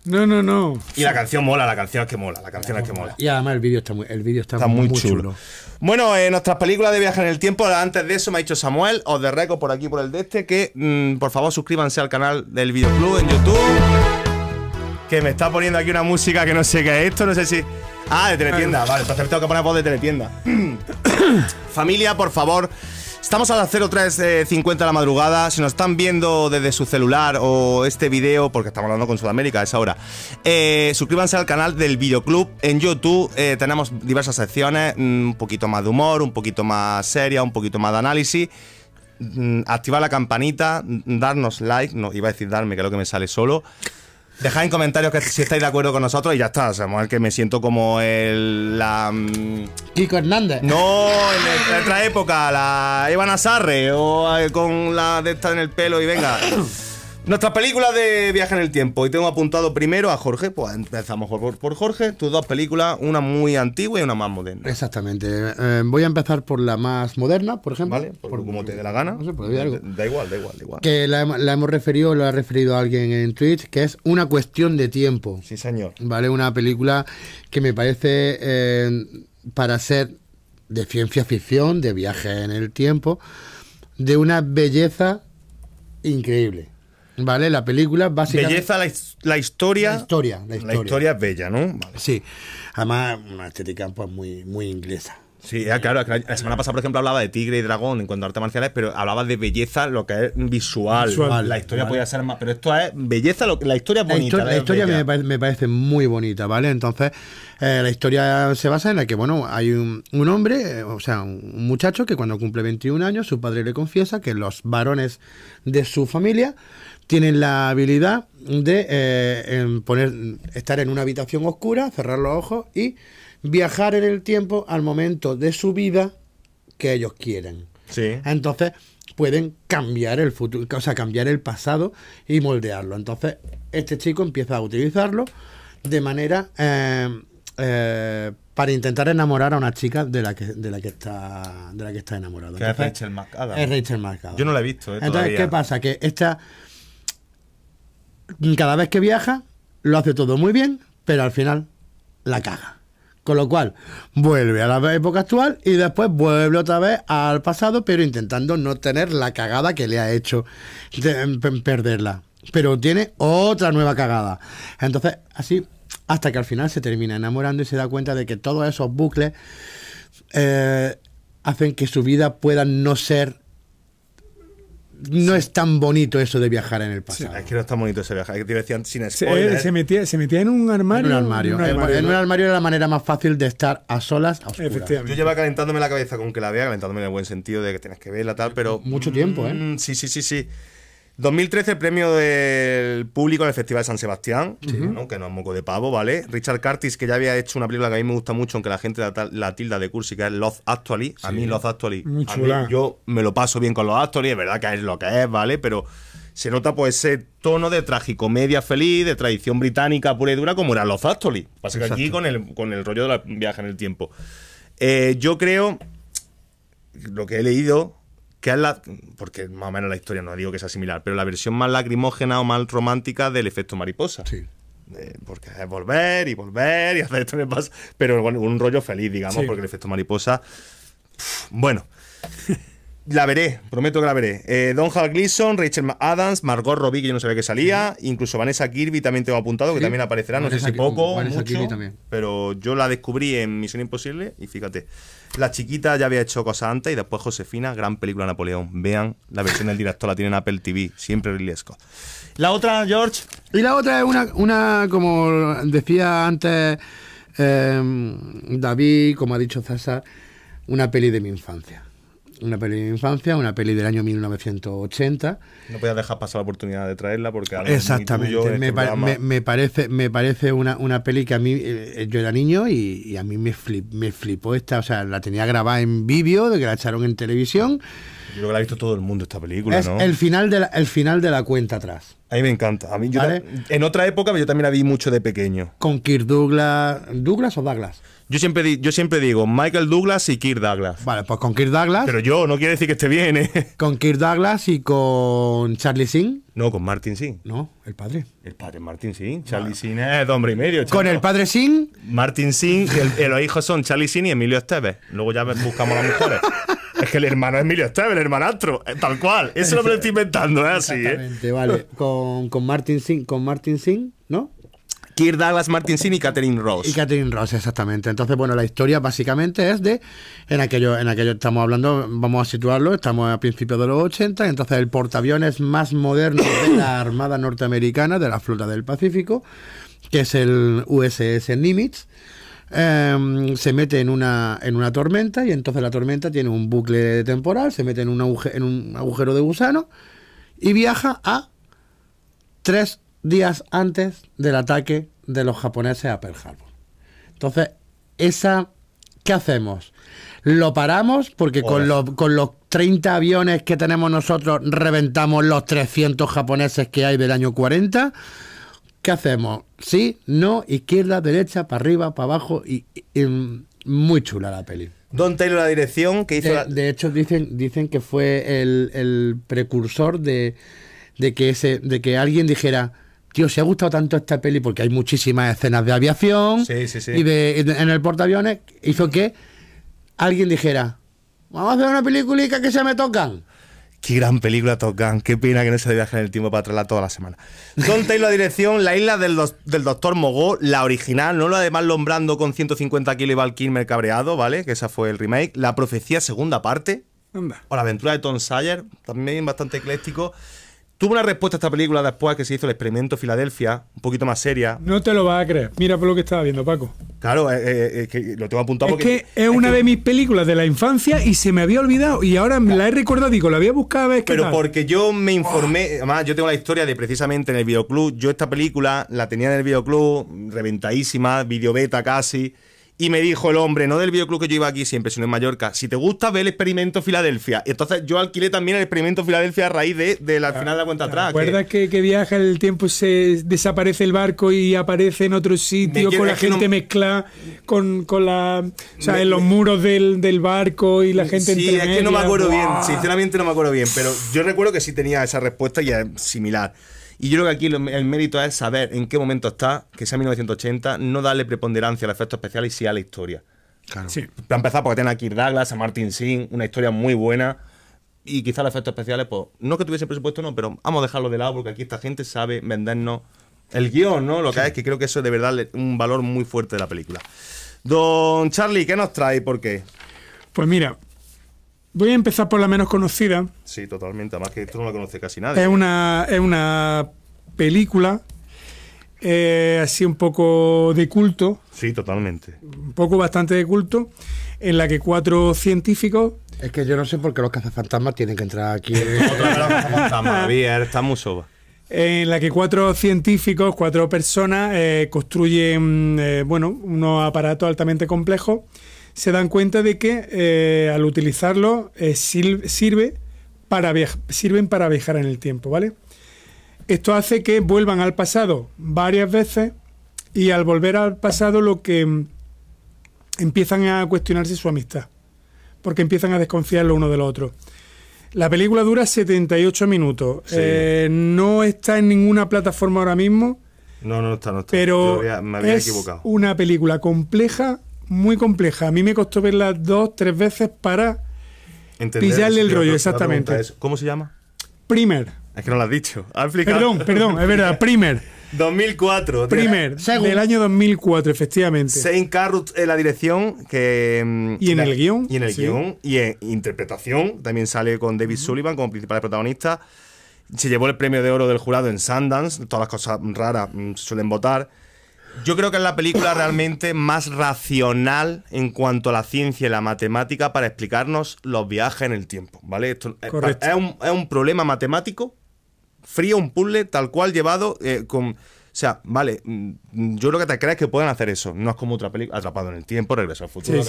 No, no, no. Y la canción mola, la canción es que mola, la canción es que mola. Y además el vídeo está muy, el vídeo está, muy, chulo. Bueno, en eh, nuestras películas de viajar en el tiempo, antes de eso me ha dicho Samuel, os de por aquí por el de este, que mm, por favor suscríbanse al canal del videoclub en YouTube que me está poniendo aquí una música que no sé qué es esto, no sé si. Ah, de teletienda, vale, entonces tengo que poner voz de teletienda. Familia, por favor. Estamos a las 03.50 de la madrugada. Si nos están viendo desde su celular o este video, porque estamos hablando con Sudamérica a esa hora, eh, suscríbanse al canal del Videoclub. En YouTube eh, tenemos diversas secciones, mm, un poquito más de humor, un poquito más seria, un poquito más de análisis mm, activar la campanita, darnos like, no, iba a decir darme, que lo que me sale solo, Dejad en comentarios que si estáis de acuerdo con nosotros y ya está. O sea, que me siento como el. La, mm, Kiko Hernández. No, en, otra época, la Eva Nazarre o eh, con la de esta en el pelo y venga. Nuestra película de viaje en el tiempo. Y tengo apuntado primero a Jorge. Pues empezamos por, Jorge. Tus dos películas, una muy antigua y una más moderna. Exactamente. Eh, voy a empezar por la más moderna, por ejemplo. Vale, por, como te dé la gana. No sé, pues, da, igual, da igual, da igual. Que la, hemos referido, lo ha referido alguien en Twitch, que es Una cuestión de tiempo. Sí, señor. Vale, una película que me parece eh, para ser de ciencia ficción, de viaje en el tiempo, de una belleza increíble. Vale, la película básicamente. Belleza, la, historia, la, historia, la historia. es bella, ¿no? Vale. Sí. Además, una estética pues, muy, muy inglesa. Sí, claro, la semana pasada, por ejemplo, hablaba de tigre y dragón en cuanto a artes marciales, pero hablaba de belleza, lo que es visual. la historia podía ser más, pero esto es belleza, lo, la historia es la bonita. la, historia me parece, muy bonita, ¿vale? Entonces, eh, la historia se basa en la que, bueno, hay un, un hombre, eh, o sea, un muchacho que cuando cumple 21 años, su padre le confiesa que los varones de su familia tienen la habilidad de eh, poner, estar en una habitación oscura, cerrar los ojos y viajar en el tiempo al momento de su vida que ellos quieren. Sí. Entonces pueden cambiar el futuro, o sea, cambiar el pasado y moldearlo. Entonces este chico empieza a utilizarlo de manera eh, eh, para intentar enamorar a una chica de la que, de la que está de la que está enamorado. es Rachel Marcada. Es Rachel Yo no la he visto. Entonces, ¿qué pasa? Que esta cada vez que viaja, lo hace todo muy bien, pero al final la caga. Con lo cual, vuelve a la época actual y después vuelve otra vez al pasado, pero intentando no tener la cagada que le ha hecho em, perderla. Pero tiene otra nueva cagada. Entonces, así, hasta que al final se termina enamorando y se da cuenta de que todos esos bucles eh, hacen que su vida pueda no ser no es tan bonito eso de viajar en el pasado. es que no es tan bonito ese viaje. te decía sin spoiler. Se, eh, se, metía, se metía en un armario. En un armario. En un armario, era la manera más fácil de estar a solas, a Yo llevaba calentándome la cabeza con que la vea, calentándome en el buen sentido de que tienes que verla, tal, pero. Mucho tiempo, mm, ¿eh? sí, sí, sí, sí. 2013, premio del público en el Festival de San Sebastián, que no es moco de pavo, ¿vale? Richard Curtis, que ya había hecho una película que a mí me gusta mucho, aunque la gente la, la tilda de cursi, que es Love Actually. A mí Love Actually, yo me lo paso bien con Love Actually, es verdad que es lo que es, ¿vale? Pero se nota pues ese tono de tragicomedia feliz, de tradición británica pura y dura, como era Love Actually. Pasa que aquí con el, con el rollo del viaje en el tiempo. Eh, yo creo, lo que he leído, que es la, porque más o menos la historia no digo que sea similar, pero la versión más lacrimógena o más romántica del efecto mariposa. Sí. Eh, porque es volver y volver y hacer esto me pasa, pero bueno, un rollo feliz, digamos, porque el efecto mariposa, bueno. La veré, prometo que la veré. Eh, Don Hal Gleason, Rachel Adams, Margot Robbie, que yo no sabía que salía, incluso Vanessa Kirby también tengo apuntado, que también aparecerá, no sé si poco, mucho, pero yo la descubrí en Misión Imposible y fíjate, la chiquita ya había hecho cosas antes y después Josefina, gran película Napoleón. Vean la versión del director, la tienen Apple TV, siempre Ridley La otra, George. Y la otra es una, como decía antes eh, David, como ha dicho César, una peli de mi infancia una peli de infancia, una peli del año 1980. No podía dejar pasar la oportunidad de traerla porque... Exactamente, me, me, parece, me parece una, una peli que a mí, eh, yo era niño y, a mí me, flip, me flipó esta, o sea, la tenía grabada en vivo de que la echaron en televisión. Yo creo que la ha visto todo el mundo esta película, ¿no? El final, de el final de la cuenta atrás. A mí me encanta. A mí, en otra época yo también la vi mucho de pequeño. Con Kirk Douglas. ¿Douglas o Douglas? Yo siempre, yo siempre digo Michael Douglas y Kirk Douglas. Vale, pues con Kirk Douglas. Pero yo, no quiere decir que esté bien, ¿eh? Con Kirk Douglas y con Charlie Singh. No, con Martin Singh. No, el padre. El padre Martin Singh. Charlie Singh es de hombre y medio. Con el padre Singh. Martin Singh, los hijos son Charlie Singh y Emilio Esteves. Luego ya buscamos a las Es que el hermano Emilio Esteve, el hermanastro, eh, tal cual. Eso lo estoy inventando, es ¿eh? Así, ¿eh? Exactamente, vale. Con, Martin Singh, con Martin sin, ¿no? Keir Douglas, Martin Sin y Catherine Ross. Y Catherine Ross, exactamente. Entonces, bueno, la historia básicamente es de. En aquello, en aquello estamos hablando, vamos a situarlo, estamos a principios de los 80, entonces el portaaviones más moderno de la Armada Norteamericana, de la Flota del Pacífico, que es el USS Nimitz Em, se mete en una, en una tormenta y entonces la tormenta tiene un bucle temporal, se mete en un, agujero, en un agujero de gusano y viaja a tres días antes del ataque de los japoneses a Pearl Harbor. Entonces, esa, ¿qué hacemos? Lo paramos porque con los, con los 30 aviones que tenemos nosotros reventamos los 300 japoneses que hay del año 40. ¿qué hacemos? Sí, no, izquierda, derecha, para arriba, para abajo, y, muy chula la peli. Don Taylor, la dirección que hizo. De, hecho, dicen, dicen que fue el, precursor de, de, que ese, de que alguien dijera. Tío, se ha gustado tanto esta peli porque hay muchísimas escenas de aviación y de, en el portaaviones hizo que alguien dijera vamos a hacer una película que se me tocan Qué gran película Top Qué pena que no se viaje en el tiempo para traerla toda la semana. Don Taylor la dirección, La isla del, Doctor Mogó, la original, no la de lombrando con 150 kilos y Kilmer cabreado, ¿vale? Que esa fue el remake. La profecía segunda parte. O la aventura de Tom Sayer también bastante ecléctico. Tuvo una respuesta a esta película después que se hizo el experimento Filadelfia, un poquito más seria. No te lo vas a creer. Mira por lo que estaba viendo, Paco. Claro, eh, eh, eh, que lo tengo apuntado. Es que es, una de mis películas de la infancia y se me había olvidado. Y ahora la he recordado, digo, la había buscado a ver Pero porque yo me informé, además yo tengo la historia de precisamente en el videoclub. Yo esta película la tenía en el videoclub, reventadísima, beta casi. Y me dijo el hombre, no del videoclub que yo iba aquí siempre, sino en Mallorca, si te gusta, ve el experimento Filadelfia. entonces yo alquilé también el experimento Filadelfia a raíz de, de la, ah, final de la cuenta ah, atrás. ¿Te acuerdas que, que, viaja el tiempo, se desaparece el barco y aparece en otro sitio, con la gente mezcla mezclada, con, con, la. O sea, en los muros del, del, barco y la gente Sí, es que no me acuerdo bien, sinceramente no me acuerdo bien, pero yo recuerdo que sí tenía esa respuesta y es similar. Y yo creo que aquí el mérito es saber en qué momento está, que sea 1980, no darle preponderancia al efecto especial y sí a la historia. Claro. Sí. Para empezar, porque tiene a Kirk Douglas, a Martin Singh, una historia muy buena. Y quizá los efectos especiales, pues, no que tuviese presupuesto, no, pero vamos a dejarlo de lado porque aquí esta gente sabe vendernos el guión, ¿no? Lo que es que creo que eso es de verdad un valor muy fuerte de la película. Don Charlie, ¿qué nos trae y por qué? Pues mira, Voy a empezar por la menos conocida. Sí, totalmente. Además que esto no la conoce casi nadie. Es una, es una película eh, así un poco de culto. Sí, totalmente. Un poco bastante de culto, en la que cuatro científicos... Es que yo no sé por qué los cazafantasmas tienen que entrar aquí. Otra vez está muy En la que cuatro científicos, cuatro personas, eh, construyen eh, bueno, unos aparatos altamente complejos se dan cuenta de que eh, al utilizarlo eh, sirve para sirven para viajar en el tiempo, ¿vale? Esto hace que vuelvan al pasado varias veces y al volver al pasado lo que mm, empiezan a cuestionarse su amistad, porque empiezan a desconfiar lo uno del otro. La película dura 78 minutos. Eh, no está en ninguna plataforma ahora mismo. No, no está, no está. Pero es una película compleja muy compleja. A mí me costó verla dos, tres veces para Entender, pillarle el rollo, exactamente. ¿Cómo se llama? Primer. Es que no lo has dicho. perdón, perdón, es verdad, Primer. 2004. Primer, del año 2004, efectivamente. Saint Carrot en la dirección. Que, mm, y en el guión. Y en el guión. Y en interpretación. También sale con David Sullivan como principal protagonista. Se llevó el premio de oro del jurado en Sundance. Todas las cosas raras mm, suelen votar. Yo creo que es la película realmente más racional en cuanto a la ciencia y la matemática para explicarnos los viajes en el tiempo, ¿vale? Esto eh, Es, un, problema matemático, frío, un puzzle tal cual llevado eh, con... O sea, vale, mm, yo creo que te crees que pueden hacer eso. No es como otra película, Atrapado en el tiempo, Regreso al futuro,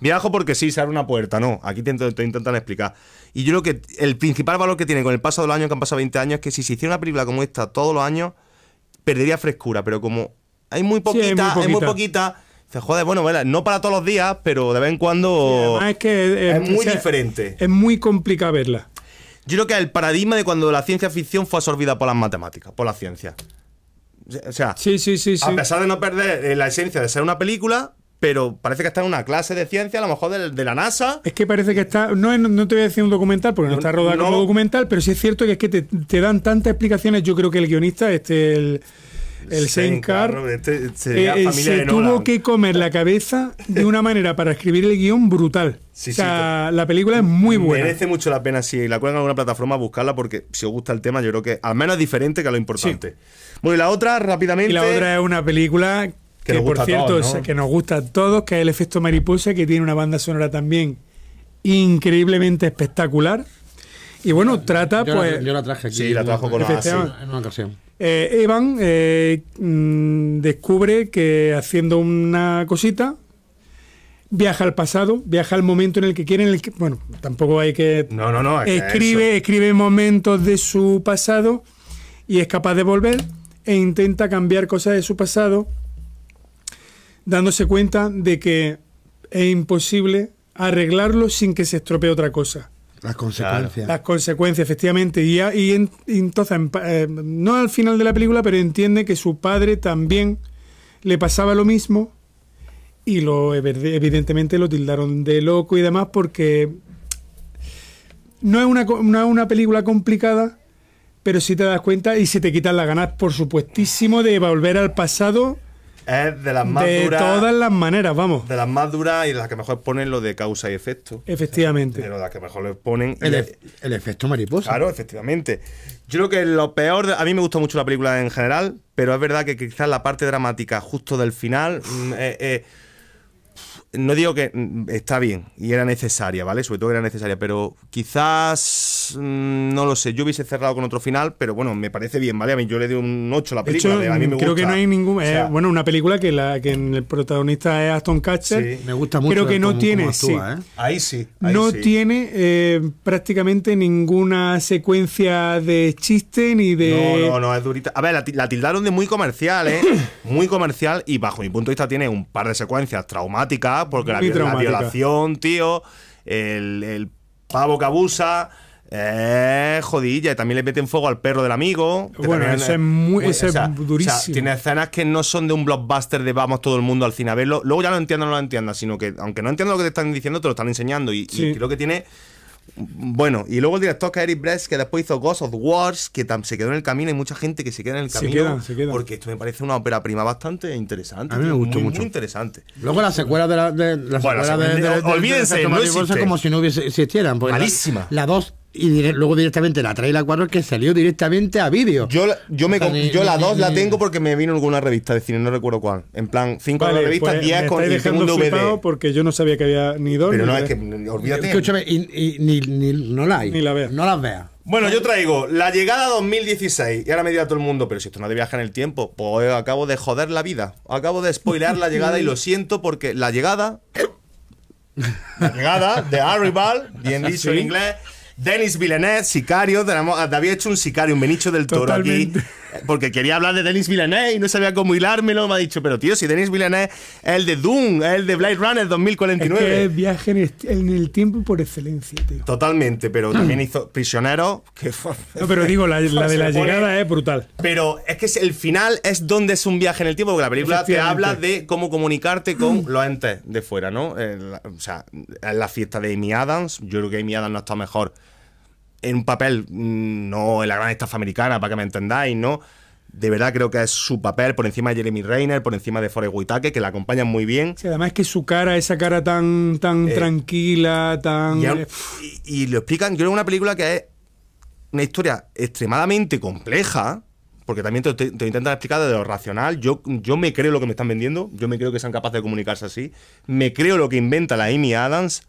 Viajo porque sí, se abre una puerta, no. Aquí te, te, intentan explicar. Y yo creo que el principal valor que tiene con el paso del año que han pasado 20 años, es que si se hiciera una película como esta todos los años, perdería frescura, pero como hay muy poquita, es hay, muy poquita. Se jode, bueno, no para todos los días, pero de vez en cuando. es que es, muy diferente. Es muy complicado verla. Yo creo que el paradigma de cuando la ciencia ficción fue absorbida por las matemáticas, por la ciencia. O sea, sí, sí, sí, a pesar de no perder eh, la esencia de ser una película, pero parece que está en una clase de ciencia, a lo mejor de, la NASA. Es que parece que está. No, te voy a decir un documental, porque no, está rodado como documental, pero sí es cierto que es que te, te dan tantas explicaciones. Yo creo que el guionista, este, el el shenkar este eh, eh, se tuvo que comer la cabeza de una manera para escribir el guión brutal. o sea, la película es muy buena. Merece mucho la pena si la cuelgan en alguna plataforma buscarla porque si os gusta el tema yo creo que al menos es diferente que lo importante. Bueno, y la otra rápidamente... Y la otra es una película que, por cierto que nos gusta a todos, que es El efecto mariposa, que tiene una banda sonora también increíblemente espectacular. Y bueno, trata pues... yo la traje aquí. Sí, la trajo con la, en una ocasión. Eh, Evan eh, mm, descubre que haciendo una cosita viaja al pasado, viaja al momento en el que quiere, bueno, tampoco hay que no no no escribe escribe momentos de su pasado y es capaz de volver e intenta cambiar cosas de su pasado, dándose cuenta de que es imposible arreglarlo sin que se estropee otra cosa. Las consecuencias. Las consecuencias, efectivamente. Y, y, entonces, eh, no al final de la película, pero entiende que su padre también le pasaba lo mismo y lo evidentemente lo tildaron de loco y demás porque no es una, no es una película complicada, pero si te das cuenta y si te quitas las ganas, por supuestísimo, de volver al pasado es de las más duras. De todas las maneras, vamos. De las más duras y de las que mejor ponen lo de causa y efecto. Efectivamente. De las que mejor le ponen. El, efecto mariposa. Claro, efectivamente. Yo creo que lo peor. a mí me gustó mucho la película en general, pero es verdad que quizás la parte dramática justo del final. Mm, eh, eh, no digo que mm, está bien y era necesaria, ¿vale? Sobre todo era necesaria, pero quizás mm, no lo sé. Yo hubiese cerrado con otro final, pero bueno, me parece bien, ¿vale? A mí yo le doy un 8 a la película. De a mí me creo que no hay ningún. Eh, bueno, una película que, la, que el protagonista es Aston Catcher. Sí, me gusta mucho. Pero que no tiene. ¿eh? Ahí sí. no tiene eh, prácticamente ninguna secuencia de chiste ni de. No, no, no, es durita. A ver, la, la tildaron de muy comercial, ¿eh? muy comercial y bajo mi punto de vista tiene un par de secuencias traumáticas porque la, violación, tío, el, pavo que abusa. Eh, jodilla, y también le meten fuego al perro del amigo. Bueno, ese es, muy, durísimo. tiene escenas que no son de un blockbuster de vamos todo el mundo al cine a verlo. Luego ya lo entiendo no lo entiendo sino que aunque no entiendo lo que te están diciendo, te lo están enseñando. Y, y creo que tiene bueno, y luego el director que Eric Bress que después hizo Ghost of Wars, que se quedó en el camino, hay mucha gente que se queda en el camino. Porque esto me parece una ópera prima bastante interesante. A mí me gustó mucho. interesante. Luego la secuela de la. De, de, Olvídense, no existe como si no hubiese, existieran. Pues Malísima. La 2 y luego directamente la 3 la 4 que salió directamente a vídeo. Yo, yo, me, yo la 2 la tengo porque me vino alguna revista de cine, no recuerdo cuál. En plan, 5 de la revista, 10 con el segundo DVD. porque yo no sabía que había ni 2 Pero no, es que olvídate. Escúchame, y, ni, ni, no la hay. Ni la veas. No las veas. Bueno, yo traigo la llegada 2016. Y ahora me dirá todo el mundo, pero si esto no es de viaje en el tiempo, pues acabo de joder la vida. Acabo de spoilear la llegada y lo siento porque la llegada. La llegada de Arrival, bien ah, dicho en inglés Denis Villeneuve, Sicario, te ah, había hecho un Sicario, un Benicho del Toro aquí. Eh, porque quería hablar de Denis Villeneuve y no sabía cómo hilármelo. Me ha dicho, pero tío, si Denis Villeneuve es el de Doom, es el de Blade Runner 2049. Es, viaje en el, tiempo por excelencia, tío. Totalmente, pero mm. también hizo Prisionero. no, pero digo, la, de la llegada es brutal. Pero es que el final es donde es un viaje en el tiempo, porque la película te habla de cómo comunicarte con mm. los entes de fuera, ¿no? Eh, o sea, en la fiesta de Amy Adams, yo creo que Amy Adams no está mejor en un papel, mm, no en la gran estafa americana, para que me entendáis, ¿no? De verdad creo que es su papel por encima de Jeremy Rainer, por encima de Forrest Whitaker, que la acompañan muy bien. Sí, además es que su cara, esa cara tan, tan eh, tranquila, tan... Eh, y, lo explican, yo creo que una película que es una historia extremadamente compleja, porque también te, te, intentan explicar de lo racional. Yo, yo me creo lo que me están vendiendo, yo me creo que sean capaces de comunicarse así, me creo lo que inventa la Amy Adams,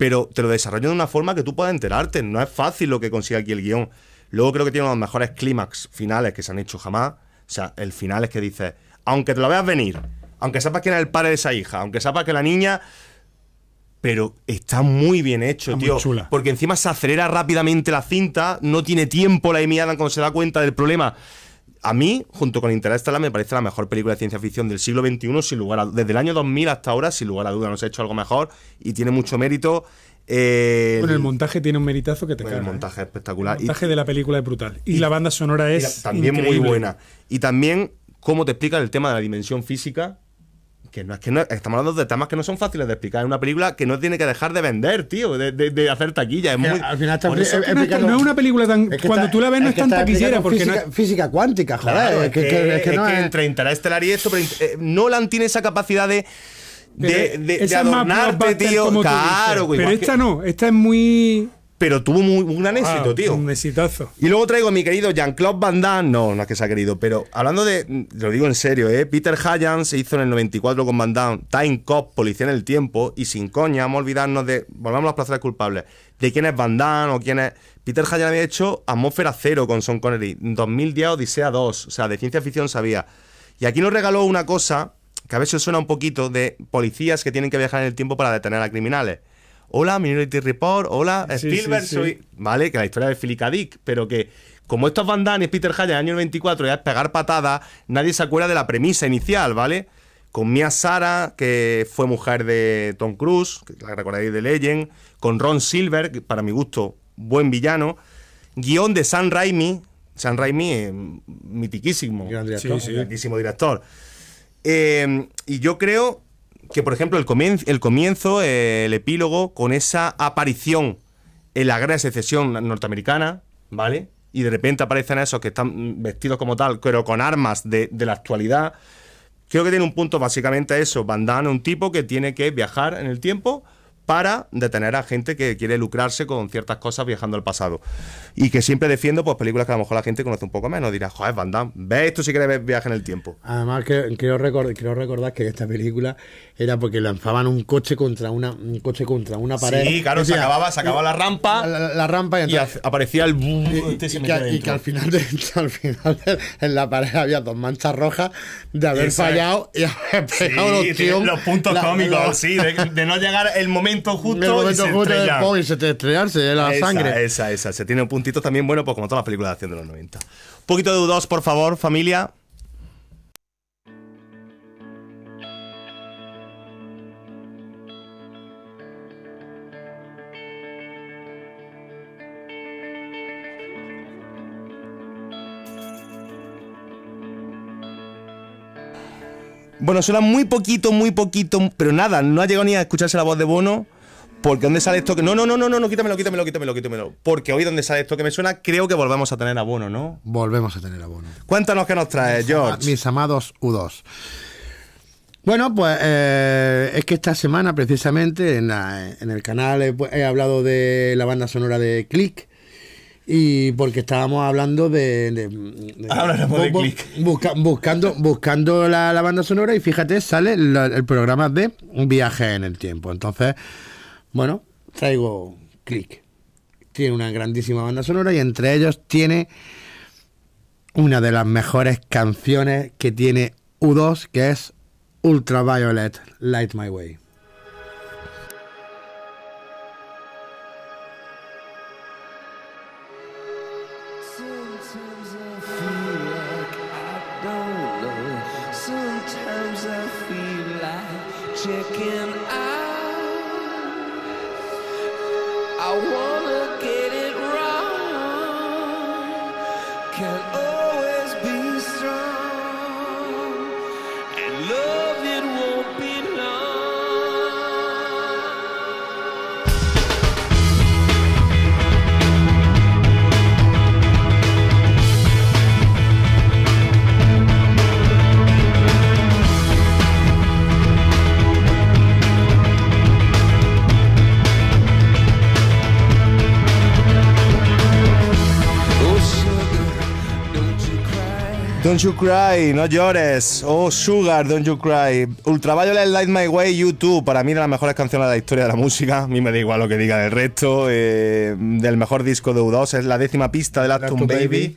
pero te lo desarrollo de una forma que tú puedas enterarte. No es fácil lo que consigue aquí el guión. Luego creo que tiene uno de los mejores clímax finales que se han hecho jamás. O sea, el final es que dice, aunque te lo veas venir, aunque sepas quién es el padre de esa hija, aunque sepas que la niña pero está muy bien hecho, tío. Porque encima se acelera rápidamente la cinta, no tiene tiempo la emiada cuando se da cuenta del problema a mí, junto con Interstellar, me parece la mejor película de ciencia ficción del siglo XXI, sin lugar desde el año 2000 hasta ahora, sin lugar a duda. Nos ha hecho algo mejor y tiene mucho mérito. Eh, bueno, el montaje tiene un meritazo que te cae. El montaje ¿eh? espectacular. El montaje de la película es brutal. Y, la banda sonora es. también muy buena. Y también cómo te explica el tema de la dimensión física que no es que no, estamos hablando de temas que no son fáciles de explicar. Es una película que no tiene que dejar de vender, tío, de, de, hacer taquilla. Es muy, al final está, no, es una película tan. cuando tú la ves, no es, tan taquillera. Porque física, cuántica, joder. es que, que no entre Interestelar y esto, pero eh, Nolan tiene esa capacidad de. De, de, de adornarte, tío. Claro, Pero esta no, esta es muy pero tuvo un gran éxito, tío. Un exitazo. Y luego traigo a mi querido Jean-Claude Van Damme. No, no es que ha querido, pero hablando de. Lo digo en serio, ¿eh? Peter Hayan se hizo en el 94 con Van Damme. Time Cop, Policía en el Tiempo. Y sin coña, vamos a olvidarnos de. Volvamos a los placeres culpables. De quién es Van Damme o quién es. Peter Hayan había hecho Atmósfera Cero con Sean Connery. 2010 Odisea 2. O sea, de ciencia ficción sabía. Y aquí nos regaló una cosa que a veces suena un poquito de policías que tienen que viajar en el tiempo para detener a criminales hola Minority Report, hola Spielberg, Vale, que la historia de Philly Dick, pero que como estos Van Damme Peter Hayes en el año 94 ya es pegar patadas, nadie se acuerda de la premisa inicial, ¿vale? Con Mia Sara, que fue mujer de Tom Cruise, que la recordáis de Legend, con Ron Silver, que para mi gusto, buen villano, guión de San Raimi, San Raimi, mitiquísimo, director, mitiquísimo director. Eh, y yo creo que, por ejemplo, el comienzo, el, comienzo, eh, el epílogo, con esa aparición en la gran secesión norteamericana, ¿vale? Y de repente aparecen esos que están vestidos como tal, pero con armas de, de la actualidad. Creo que tiene un punto básicamente eso. Bandana, un tipo que tiene que viajar en el tiempo para detener a gente que quiere lucrarse con ciertas cosas viajando al pasado. Y que siempre defiendo pues películas que a lo mejor la gente conoce un poco menos. Dirá, joder, Van Damme, ve esto si quieres ver viaje en el tiempo. Además, creo, creo, recordar, recordar que esta película era porque lanzaban un coche contra una, un coche contra una pared. Sí, claro, se, acababa, se acababa la rampa. La, rampa y, aparecía el... Y, este y, que, al final, en la pared había dos manchas rojas de haber fallado y haber pegado los, puntos cómicos, sí, de no llegar el momento momento justo. El y se te estrella. se te este estrellarse, la sangre. Esa, esa. Se tiene un puntito también bueno, pues como todas las películas de acción de los 90. Un poquito de dudos por favor, familia. Bueno, suena muy poquito, muy poquito, pero nada, no ha llegado ni a escucharse la voz de Bono. Porque ¿dónde sale esto? Que... No, no, no, no, no, quítamelo, quítamelo, quítamelo, quítamelo. Porque hoy dónde sale esto que me suena, creo que volvemos a tener a Bono, ¿no? Volvemos a tener a Bono. Cuéntanos qué nos trae, George. mis amados U2. Bueno, pues eh, es que esta semana precisamente en, el canal he, hablado de la banda sonora de Click y porque estábamos hablando de, ah, buscando buscando la, banda sonora y fíjate sale el programa de un viaje en el tiempo entonces bueno traigo click tiene una grandísima banda sonora y entre ellos tiene una de las mejores canciones que tiene U2 que es Ultraviolet Light My Way Sometimes I feel like I don't know. Sometimes I feel like checking out. I want. Don't You Cry, No Llores, Oh Sugar, Don't You Cry, Ultraviolet Light My Way, YouTube, para mí de las mejores canciones de la historia de la música, a mí me da igual lo que diga el resto, eh, del mejor disco de U2, es la décima pista del Acton Baby. Baby.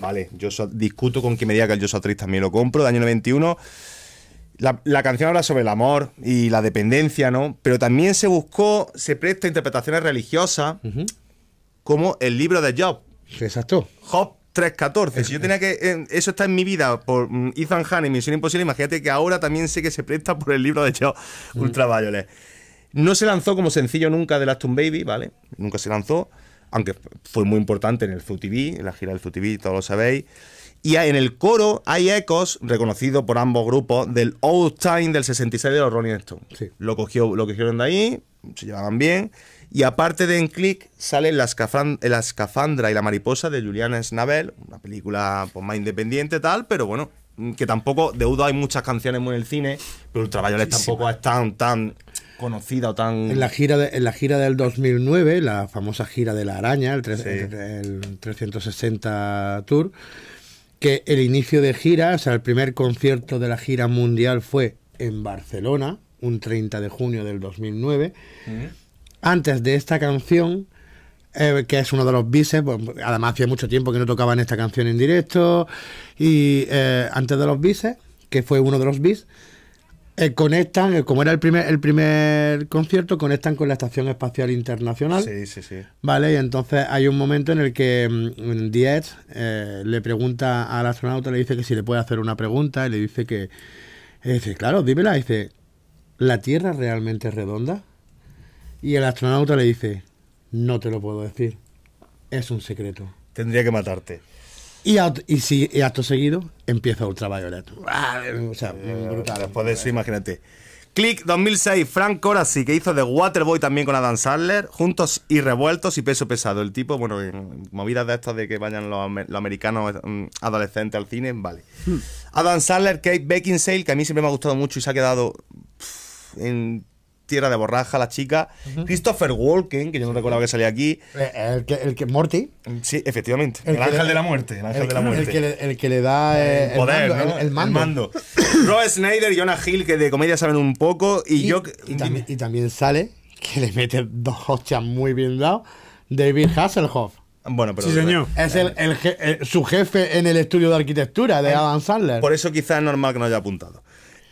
Vale, yo discuto con quien me diga que el Yo Soy Triste también lo compro, de año 91. La, canción habla sobre el amor y la dependencia, ¿no? Pero también se buscó, se presta interpretaciones religiosas, como el libro de Job. Exacto. Job 3.14. Si yo tenía que. eso está en mi vida por mm, Ethan Hunt y Misión Imposible. Imagínate que ahora también sé que se presta por el libro de Joe mm. Ultraviolet. No se lanzó como sencillo nunca de Aston Baby, ¿vale? Nunca se lanzó. Aunque fue muy importante en el fut TV, en la gira del fut TV, todos lo sabéis. Y en el coro hay ecos, reconocido por ambos grupos, del Old Time del 66 de los Rolling Stones. Lo, cogió, lo cogieron de ahí, se llevaban bien. Y aparte de En Click, sale la, escafandra y la mariposa de Juliana Snabel, una película pues, más independiente tal, pero bueno, mm, que tampoco, deuda hay muchas canciones muy en el cine, pero Ultraviolet tampoco es tan, tan conocida o tan... En la, gira la gira del 2009, la famosa gira de la araña, el, 360 Tour, que el inicio de gira, o sea, el primer concierto de la gira mundial fue en Barcelona, un 30 de junio del 2009 antes de esta canción, eh, que es uno de los bises, pues, además hacía mucho tiempo que no tocaban esta canción en directo, y eh, antes de los bises, que fue uno de los bis, eh, conectan, como era el primer, el primer concierto, conectan con la Estación Espacial Internacional. Sí, sí, sí. Vale, y entonces hay un momento en el que mm, Diez le pregunta al astronauta, le dice que si le puede hacer una pregunta, y le dice que... dice, claro, dímela, dice, ¿la Tierra realmente es redonda? Y el astronauta le dice, no te lo puedo decir, es un secreto. Tendría que matarte. Y, y, si, acto seguido empieza Ultraviolet. O sea, eh, brutal. Después eso, imagínate. Click 2006, Frank sí que hizo The Waterboy también con Adam Sandler, juntos y revueltos y peso pesado. El tipo, bueno, movidas de estas de que vayan los, americanos mm, adolescentes al cine, vale. Hmm. Adam Sandler, Kate Beckinsale, que a mí siempre me ha gustado mucho y se ha quedado en tierra de borraja, la chica. Christopher Walken, que yo no recordaba que salía aquí. Eh, el que, el que Morty. Mm, sí, efectivamente. El, ángel de la muerte. El ángel de la muerte. Que le, el que le, da el, eh, mando, ¿no? el, mando. Snyder, Jonah Hill, que de comedia saben un poco. Y, yo. Y también, sale que le mete dos hostias muy bien dados. David Hasselhoff. Bueno, pero. Sí, señor. Es el, su jefe en el estudio de arquitectura de eh, Adam Sandler. Por eso quizás es normal que no haya apuntado.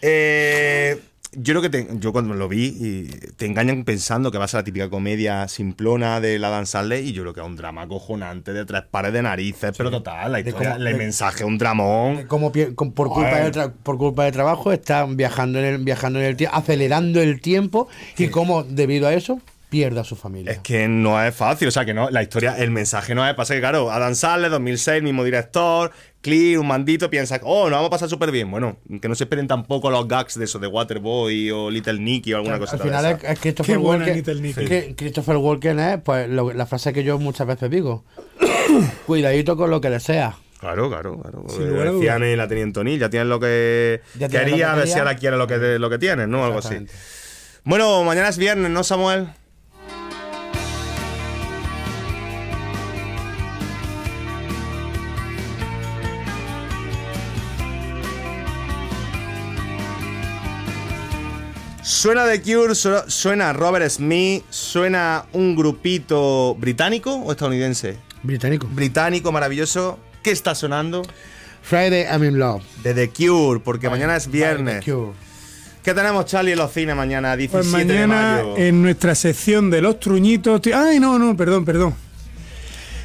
Eh, yo creo que yo cuando lo vi te engañan pensando que va a ser la típica comedia simplona de la danzarle y yo creo que es un drama cojonante de tres pares de narices, pero total, el mensaje, un dramón. Como por, culpa de por culpa de trabajo están viajando en el viajando en el tiempo, acelerando el tiempo y como debido a eso pierde a su familia. Es que no es fácil, o sea, que no, la historia, el mensaje no es, pasa que claro, Adam Sandler, 2006, mismo director, clic, un mandito, piensa, oh, nos vamos a pasar súper bien. Bueno, que no se esperen tampoco los gags de eso, de Waterboy o Little Nicky o alguna cosa así. Al final es, Christopher Walken. Christopher Walken es pues, la frase que yo muchas veces digo: cuidadito con lo que le Claro, claro, claro. claro. Eh, la tenían Tony, ya tienen lo que quería, ver si ahora quiere lo que, lo que tienes, ¿no? Algo así. Bueno, mañana es viernes, ¿no, Samuel? Suena The Cure, suena Robert Smith, suena un grupito británico o estadounidense? Británico. Británico, maravilloso. ¿Qué está sonando? Friday I'm in Love. De The Cure, porque mañana es viernes. Que ¿Qué tenemos, Charlie, en los cines mañana, 17 pues mañana, en nuestra sección de los truñitos... Ay, no, no, perdón, perdón.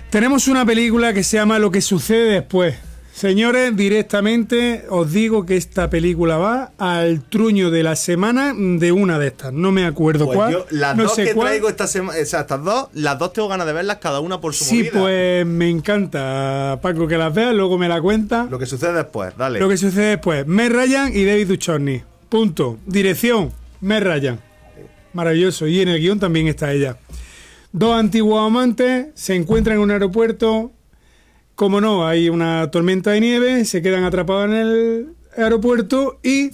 Tenemos una película que se llama Lo que sucede después. Señores, directamente os digo que esta película va al truño de la semana de una de estas. No me acuerdo pues cuál. Yo, las no dos sé que traigo esta semana, o sea, estas dos, las dos tengo ganas de verlas cada una por su Sí, pues me encanta, Paco, que las veas, luego me la cuenta. Lo que sucede después, dale. Lo que sucede después. Mer Ryan y David Duchovny. Punto. Dirección, Mer Ryan. Maravilloso. Y en el guión también está ella. Dos antiguos amantes se encuentran en un aeropuerto, como no, hay una tormenta de nieve, se quedan atrapados en el aeropuerto y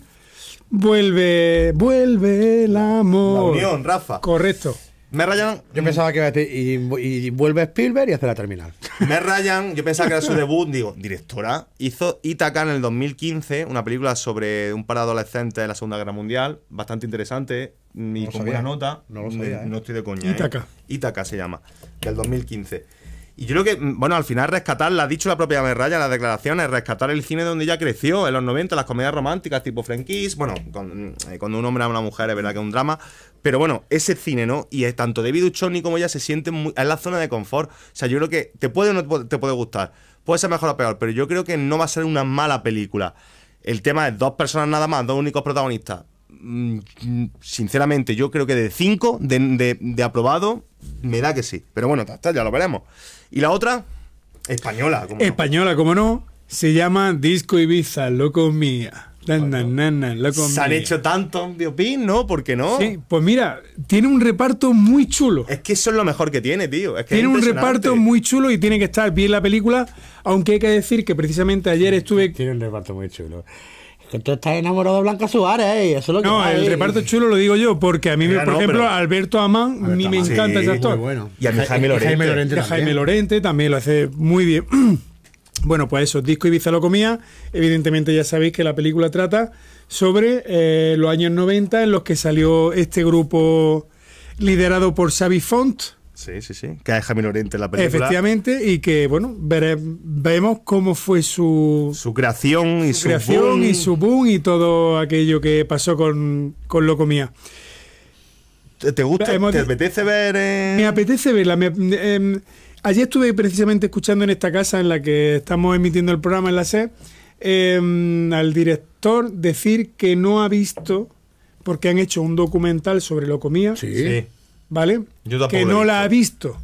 vuelve, vuelve el amor. La unión, Rafa. Correcto. Me Ryan, Yo pensaba que iba a y, y vuelve Spielberg y hace la terminal. Me Ryan, yo pensaba que era su debut, digo, directora. Hizo Itaca en el 2015, una película sobre un par de adolescentes de la Segunda Guerra Mundial, bastante interesante y con buena nota. Eh. No estoy de coña. Itaca. ¿eh? Itaca se llama, del 2015. Y yo creo que, mm, bueno, al final rescatar, la ha dicho la propia Merraya en las declaraciones, rescatar el cine donde ella creció, en los 90, las comedias románticas tipo Frankies, bueno, eh, cuando un hombre ama a una mujer es verdad que es un drama, pero bueno, ese cine, ¿no? Y es, tanto David Duchovny como ella se sienten muy, en la zona de confort. O sea, yo creo que te puede o no te puede gustar, puede ser mejor o peor, pero yo creo que no va a ser una mala película. El tema es dos personas nada más, dos únicos protagonistas. Mm, mm, sinceramente, yo creo que de cinco de, de, de aprobado, me da que sí. Pero bueno, hasta ya lo veremos. Y la otra, española. Como española, como no, se llama Disco Ibiza, loco mía. loco Se han hecho tantos biopin, ¿no? ¿Por qué no? pues mira, tiene un reparto muy chulo. Es que eso es lo mejor que tiene, tío. tiene un reparto muy chulo y tiene que estar bien la película, aunque hay que decir que precisamente ayer estuve... Tiene un reparto muy chulo. Que tú estás enamorado de Blanca Suárez, ¿eh? eso es lo que No, el reparto chulo lo digo yo, porque a mí, por ejemplo, Alberto Amán, a mí me encanta ese actor. Y a Jaime Lorente. Jaime Lorente, también. lo hace muy bien. bueno, pues eso, Disco y lo comía. Evidentemente ya sabéis que la película trata sobre eh, los años 90 en los que salió este grupo liderado por Xavi Font Sí, sí, sí. Que es Jaime oriente en la película. Efectivamente, y que, bueno, vemos cómo fue su. Su creación y su. boom. y su boom y todo aquello que pasó con, con Locomía. ¿Te gusta? ¿Te apetece ver.? Eh? Me apetece verla. Em, ayer estuve precisamente escuchando en esta casa en la que estamos emitiendo el programa en la SED em, al director decir que no ha visto, porque han hecho un documental sobre Locomía. sí ¿vale? que no la ha visto.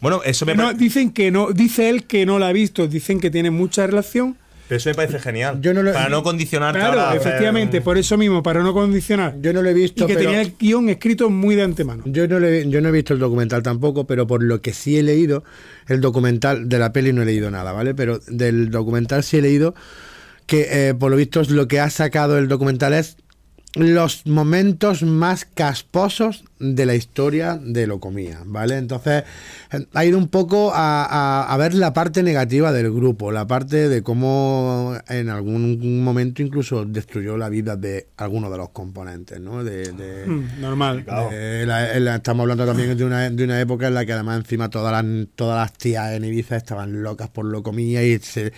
Bueno, eso me parece... dicen que no, dice él que no la ha visto, dicen que tiene mucha relación. Pero eso me parece genial. para no condicionar Claro, efectivamente, por eso mismo, para no condicionar. Yo no lo he visto. Y que tenía el guión escrito muy de antemano. Yo no, yo no he visto el documental tampoco, pero por lo que sí he leído, el documental de la peli no he leído nada, ¿vale? Pero del documental sí he leído que, eh, por lo visto, lo que ha sacado el documental es los momentos más casposos de la historia de Locomía, ¿vale? Entonces, ha ido un poco a, a, ver la parte negativa del grupo, la parte de cómo en algún momento incluso destruyó la vida de algunos de los componentes, ¿no? De, hmm, Normal. estamos hablando también de una, de una época en la que además encima todas las, todas las tías en Ibiza estaban locas por Locomía y se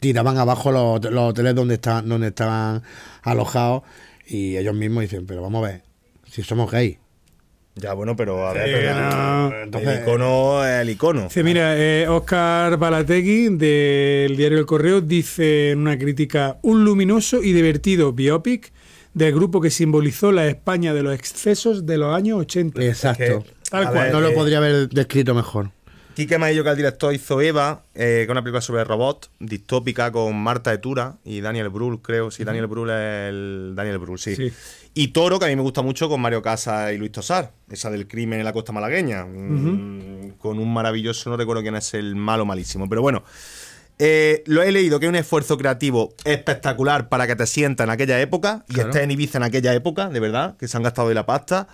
tiraban abajo los, los hoteles donde estaban, donde estaban alojados y ellos mismos dicen, pero vamos a ver, si somos gays. Ya, bueno, pero a ver, entonces, icono es el icono. mira, Oscar eh, Balategui del diario El Correo dice en una crítica un luminoso y divertido biopic del grupo que simbolizó la España de los excesos de los años 80. Exacto. Tal cual. no lo eh, podría haber descrito mejor ha Maillo, que el director, hizo Eva, eh, que una película sobre robot, distópica, con Marta Etura y Daniel Brühl, creo. Sí, Daniel Brühl es el... Daniel Brühl, sí. Y Toro, que a mí me gusta mucho, con Mario Casas y Luis Tosar. Esa del crimen en la costa malagueña. Mm, con un maravilloso, no recuerdo quién es el malo malísimo. Pero bueno, eh, lo he leído que es un esfuerzo creativo espectacular para que te sientas en aquella época y estés en Ibiza en aquella época, de verdad, que se han gastado de la pasta.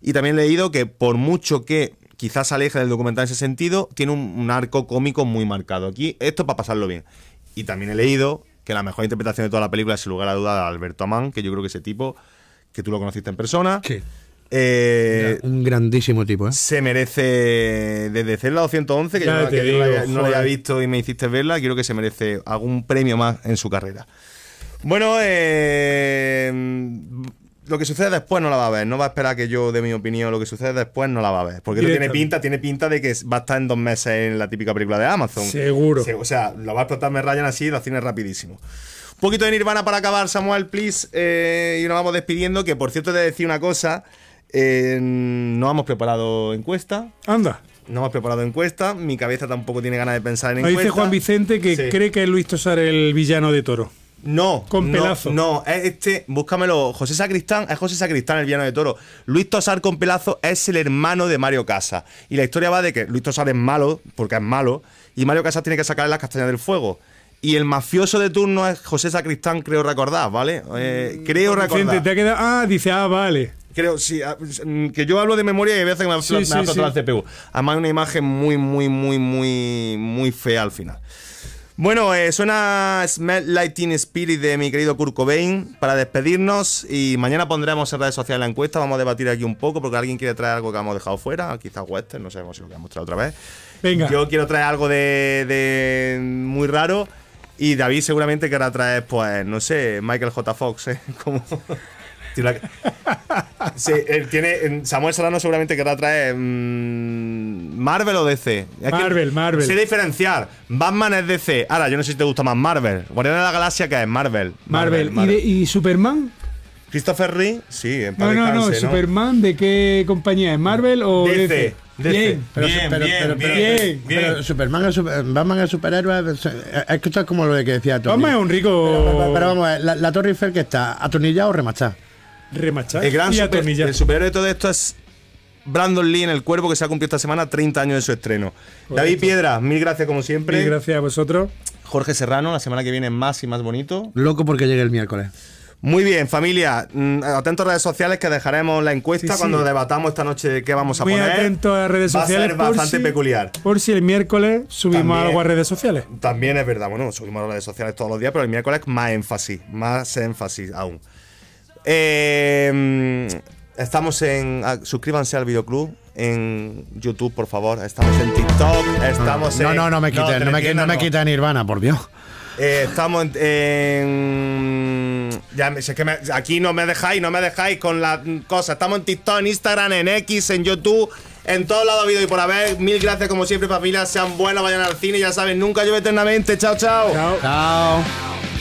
Y también he leído que por mucho que quizás aleja del documental en ese sentido, tiene un, arco cómico muy marcado. Aquí, esto para pasarlo bien. Y también he leído que la mejor interpretación de toda la película es sin lugar a duda Alberto Amán, que yo creo que ese tipo, que tú lo conociste en persona. Sí. Eh, un grandísimo tipo, ¿eh? Se merece desde Celda 211, que yo no, lo había visto y me hiciste verla, creo que se merece algún premio más en su carrera. Bueno, eh, lo que sucede después no la va a ver. No va a esperar que yo dé mi opinión. Lo que sucede después no la va a ver. Porque tiene pinta, tiene pinta de que va a estar en dos meses en la típica película de Amazon. Seguro. o sea, lo va a tratar me rayan así y lo cine rapidísimo. Un poquito de Nirvana para acabar, Samuel, please. Eh, y nos vamos despidiendo. Que por cierto, te decía una cosa. Eh, no hemos preparado encuesta. Anda. No hemos preparado encuesta. Mi cabeza tampoco tiene ganas de pensar en encuesta. dice Juan Vicente que cree que Luis Tosar el villano de Toro. No. Con pelazo. No, este, búscamelo. José Sacristán, es José Sacristán, el villano de toro. Luis Tosar con pelazo es el hermano de Mario Casas. Y la historia va de que Luis Tosar es malo, porque es malo, y Mario Casas tiene que sacarle las castañas del fuego. Y el mafioso de turno es José Sacristán, creo recordar, ¿vale? Eh, mm, creo recordar. ah, dice, ah, vale creo, sí, ah, mm, que yo hablo de memoria y hay veces que me ha la CPU. Además, una imagen muy, muy, muy, muy, muy fea al final. Bueno, eh, suena Smell Lightning Spirit de mi querido Kurt Cobain para despedirnos y mañana pondremos en redes sociales la encuesta, vamos a debatir aquí un poco porque alguien quiere traer algo que hemos dejado fuera, quizás Western, no sabemos si lo que a otra vez. Venga. Yo quiero traer algo de, de muy raro. Y David seguramente querrá traer, pues, no sé, Michael J. Fox, ¿eh? Como... sí, él tiene. Samuel Serrano seguramente querrá traer. Mm, Marvel o DC. Marvel, Marvel. Sé diferenciar. Batman es DC. Ahora, yo no sé si te gusta más Marvel. Guardianes de la Galaxia, que es Marvel. Marvel. ¿Y, Superman? Christopher Reeve, sí, en no, no, no, Superman, ¿de qué compañía es? ¿Marvel o DC? DC. Bien, bien, bien, Superman es Batman superhéroe. Es que esto es como lo que decía Tony. Batman es un rico. Pero, vamos, la, Torre Eiffel que está atornillado o remachada remachar el gran superhéroe de todo esto es Brandon Lee en el cuerpo que se ha cumplido esta semana 30 años de su estreno. David Piedra, mil gracias como siempre. Mil gracias a vosotros. Jorge Serrano, la semana que viene más y más bonito. Loco porque llegue el miércoles. Muy bien, familia. Mm, atentos a redes sociales que dejaremos la encuesta cuando debatamos esta noche qué vamos a Muy poner. a redes sociales. Va bastante peculiar. Por si el miércoles subimos algo a redes sociales. También es verdad, bueno, subimos a redes sociales todos los días, pero el miércoles más énfasis, más énfasis aún. Em, estamos en. Ah, suscríbanse al videoclub en YouTube, por favor. Estamos en TikTok. Estamos no, en. No, no, no me quiten, no, me, quiten, no Nirvana, por Dios. Eh, estamos en, aquí no me dejáis, no me dejáis con las cosas. Estamos en TikTok, en Instagram, en X, en YouTube. En todos lados habido y por haber, mil gracias como siempre familia, sean buenos, vayan al cine, ya saben, nunca llueve eternamente, chao. Chao. chao.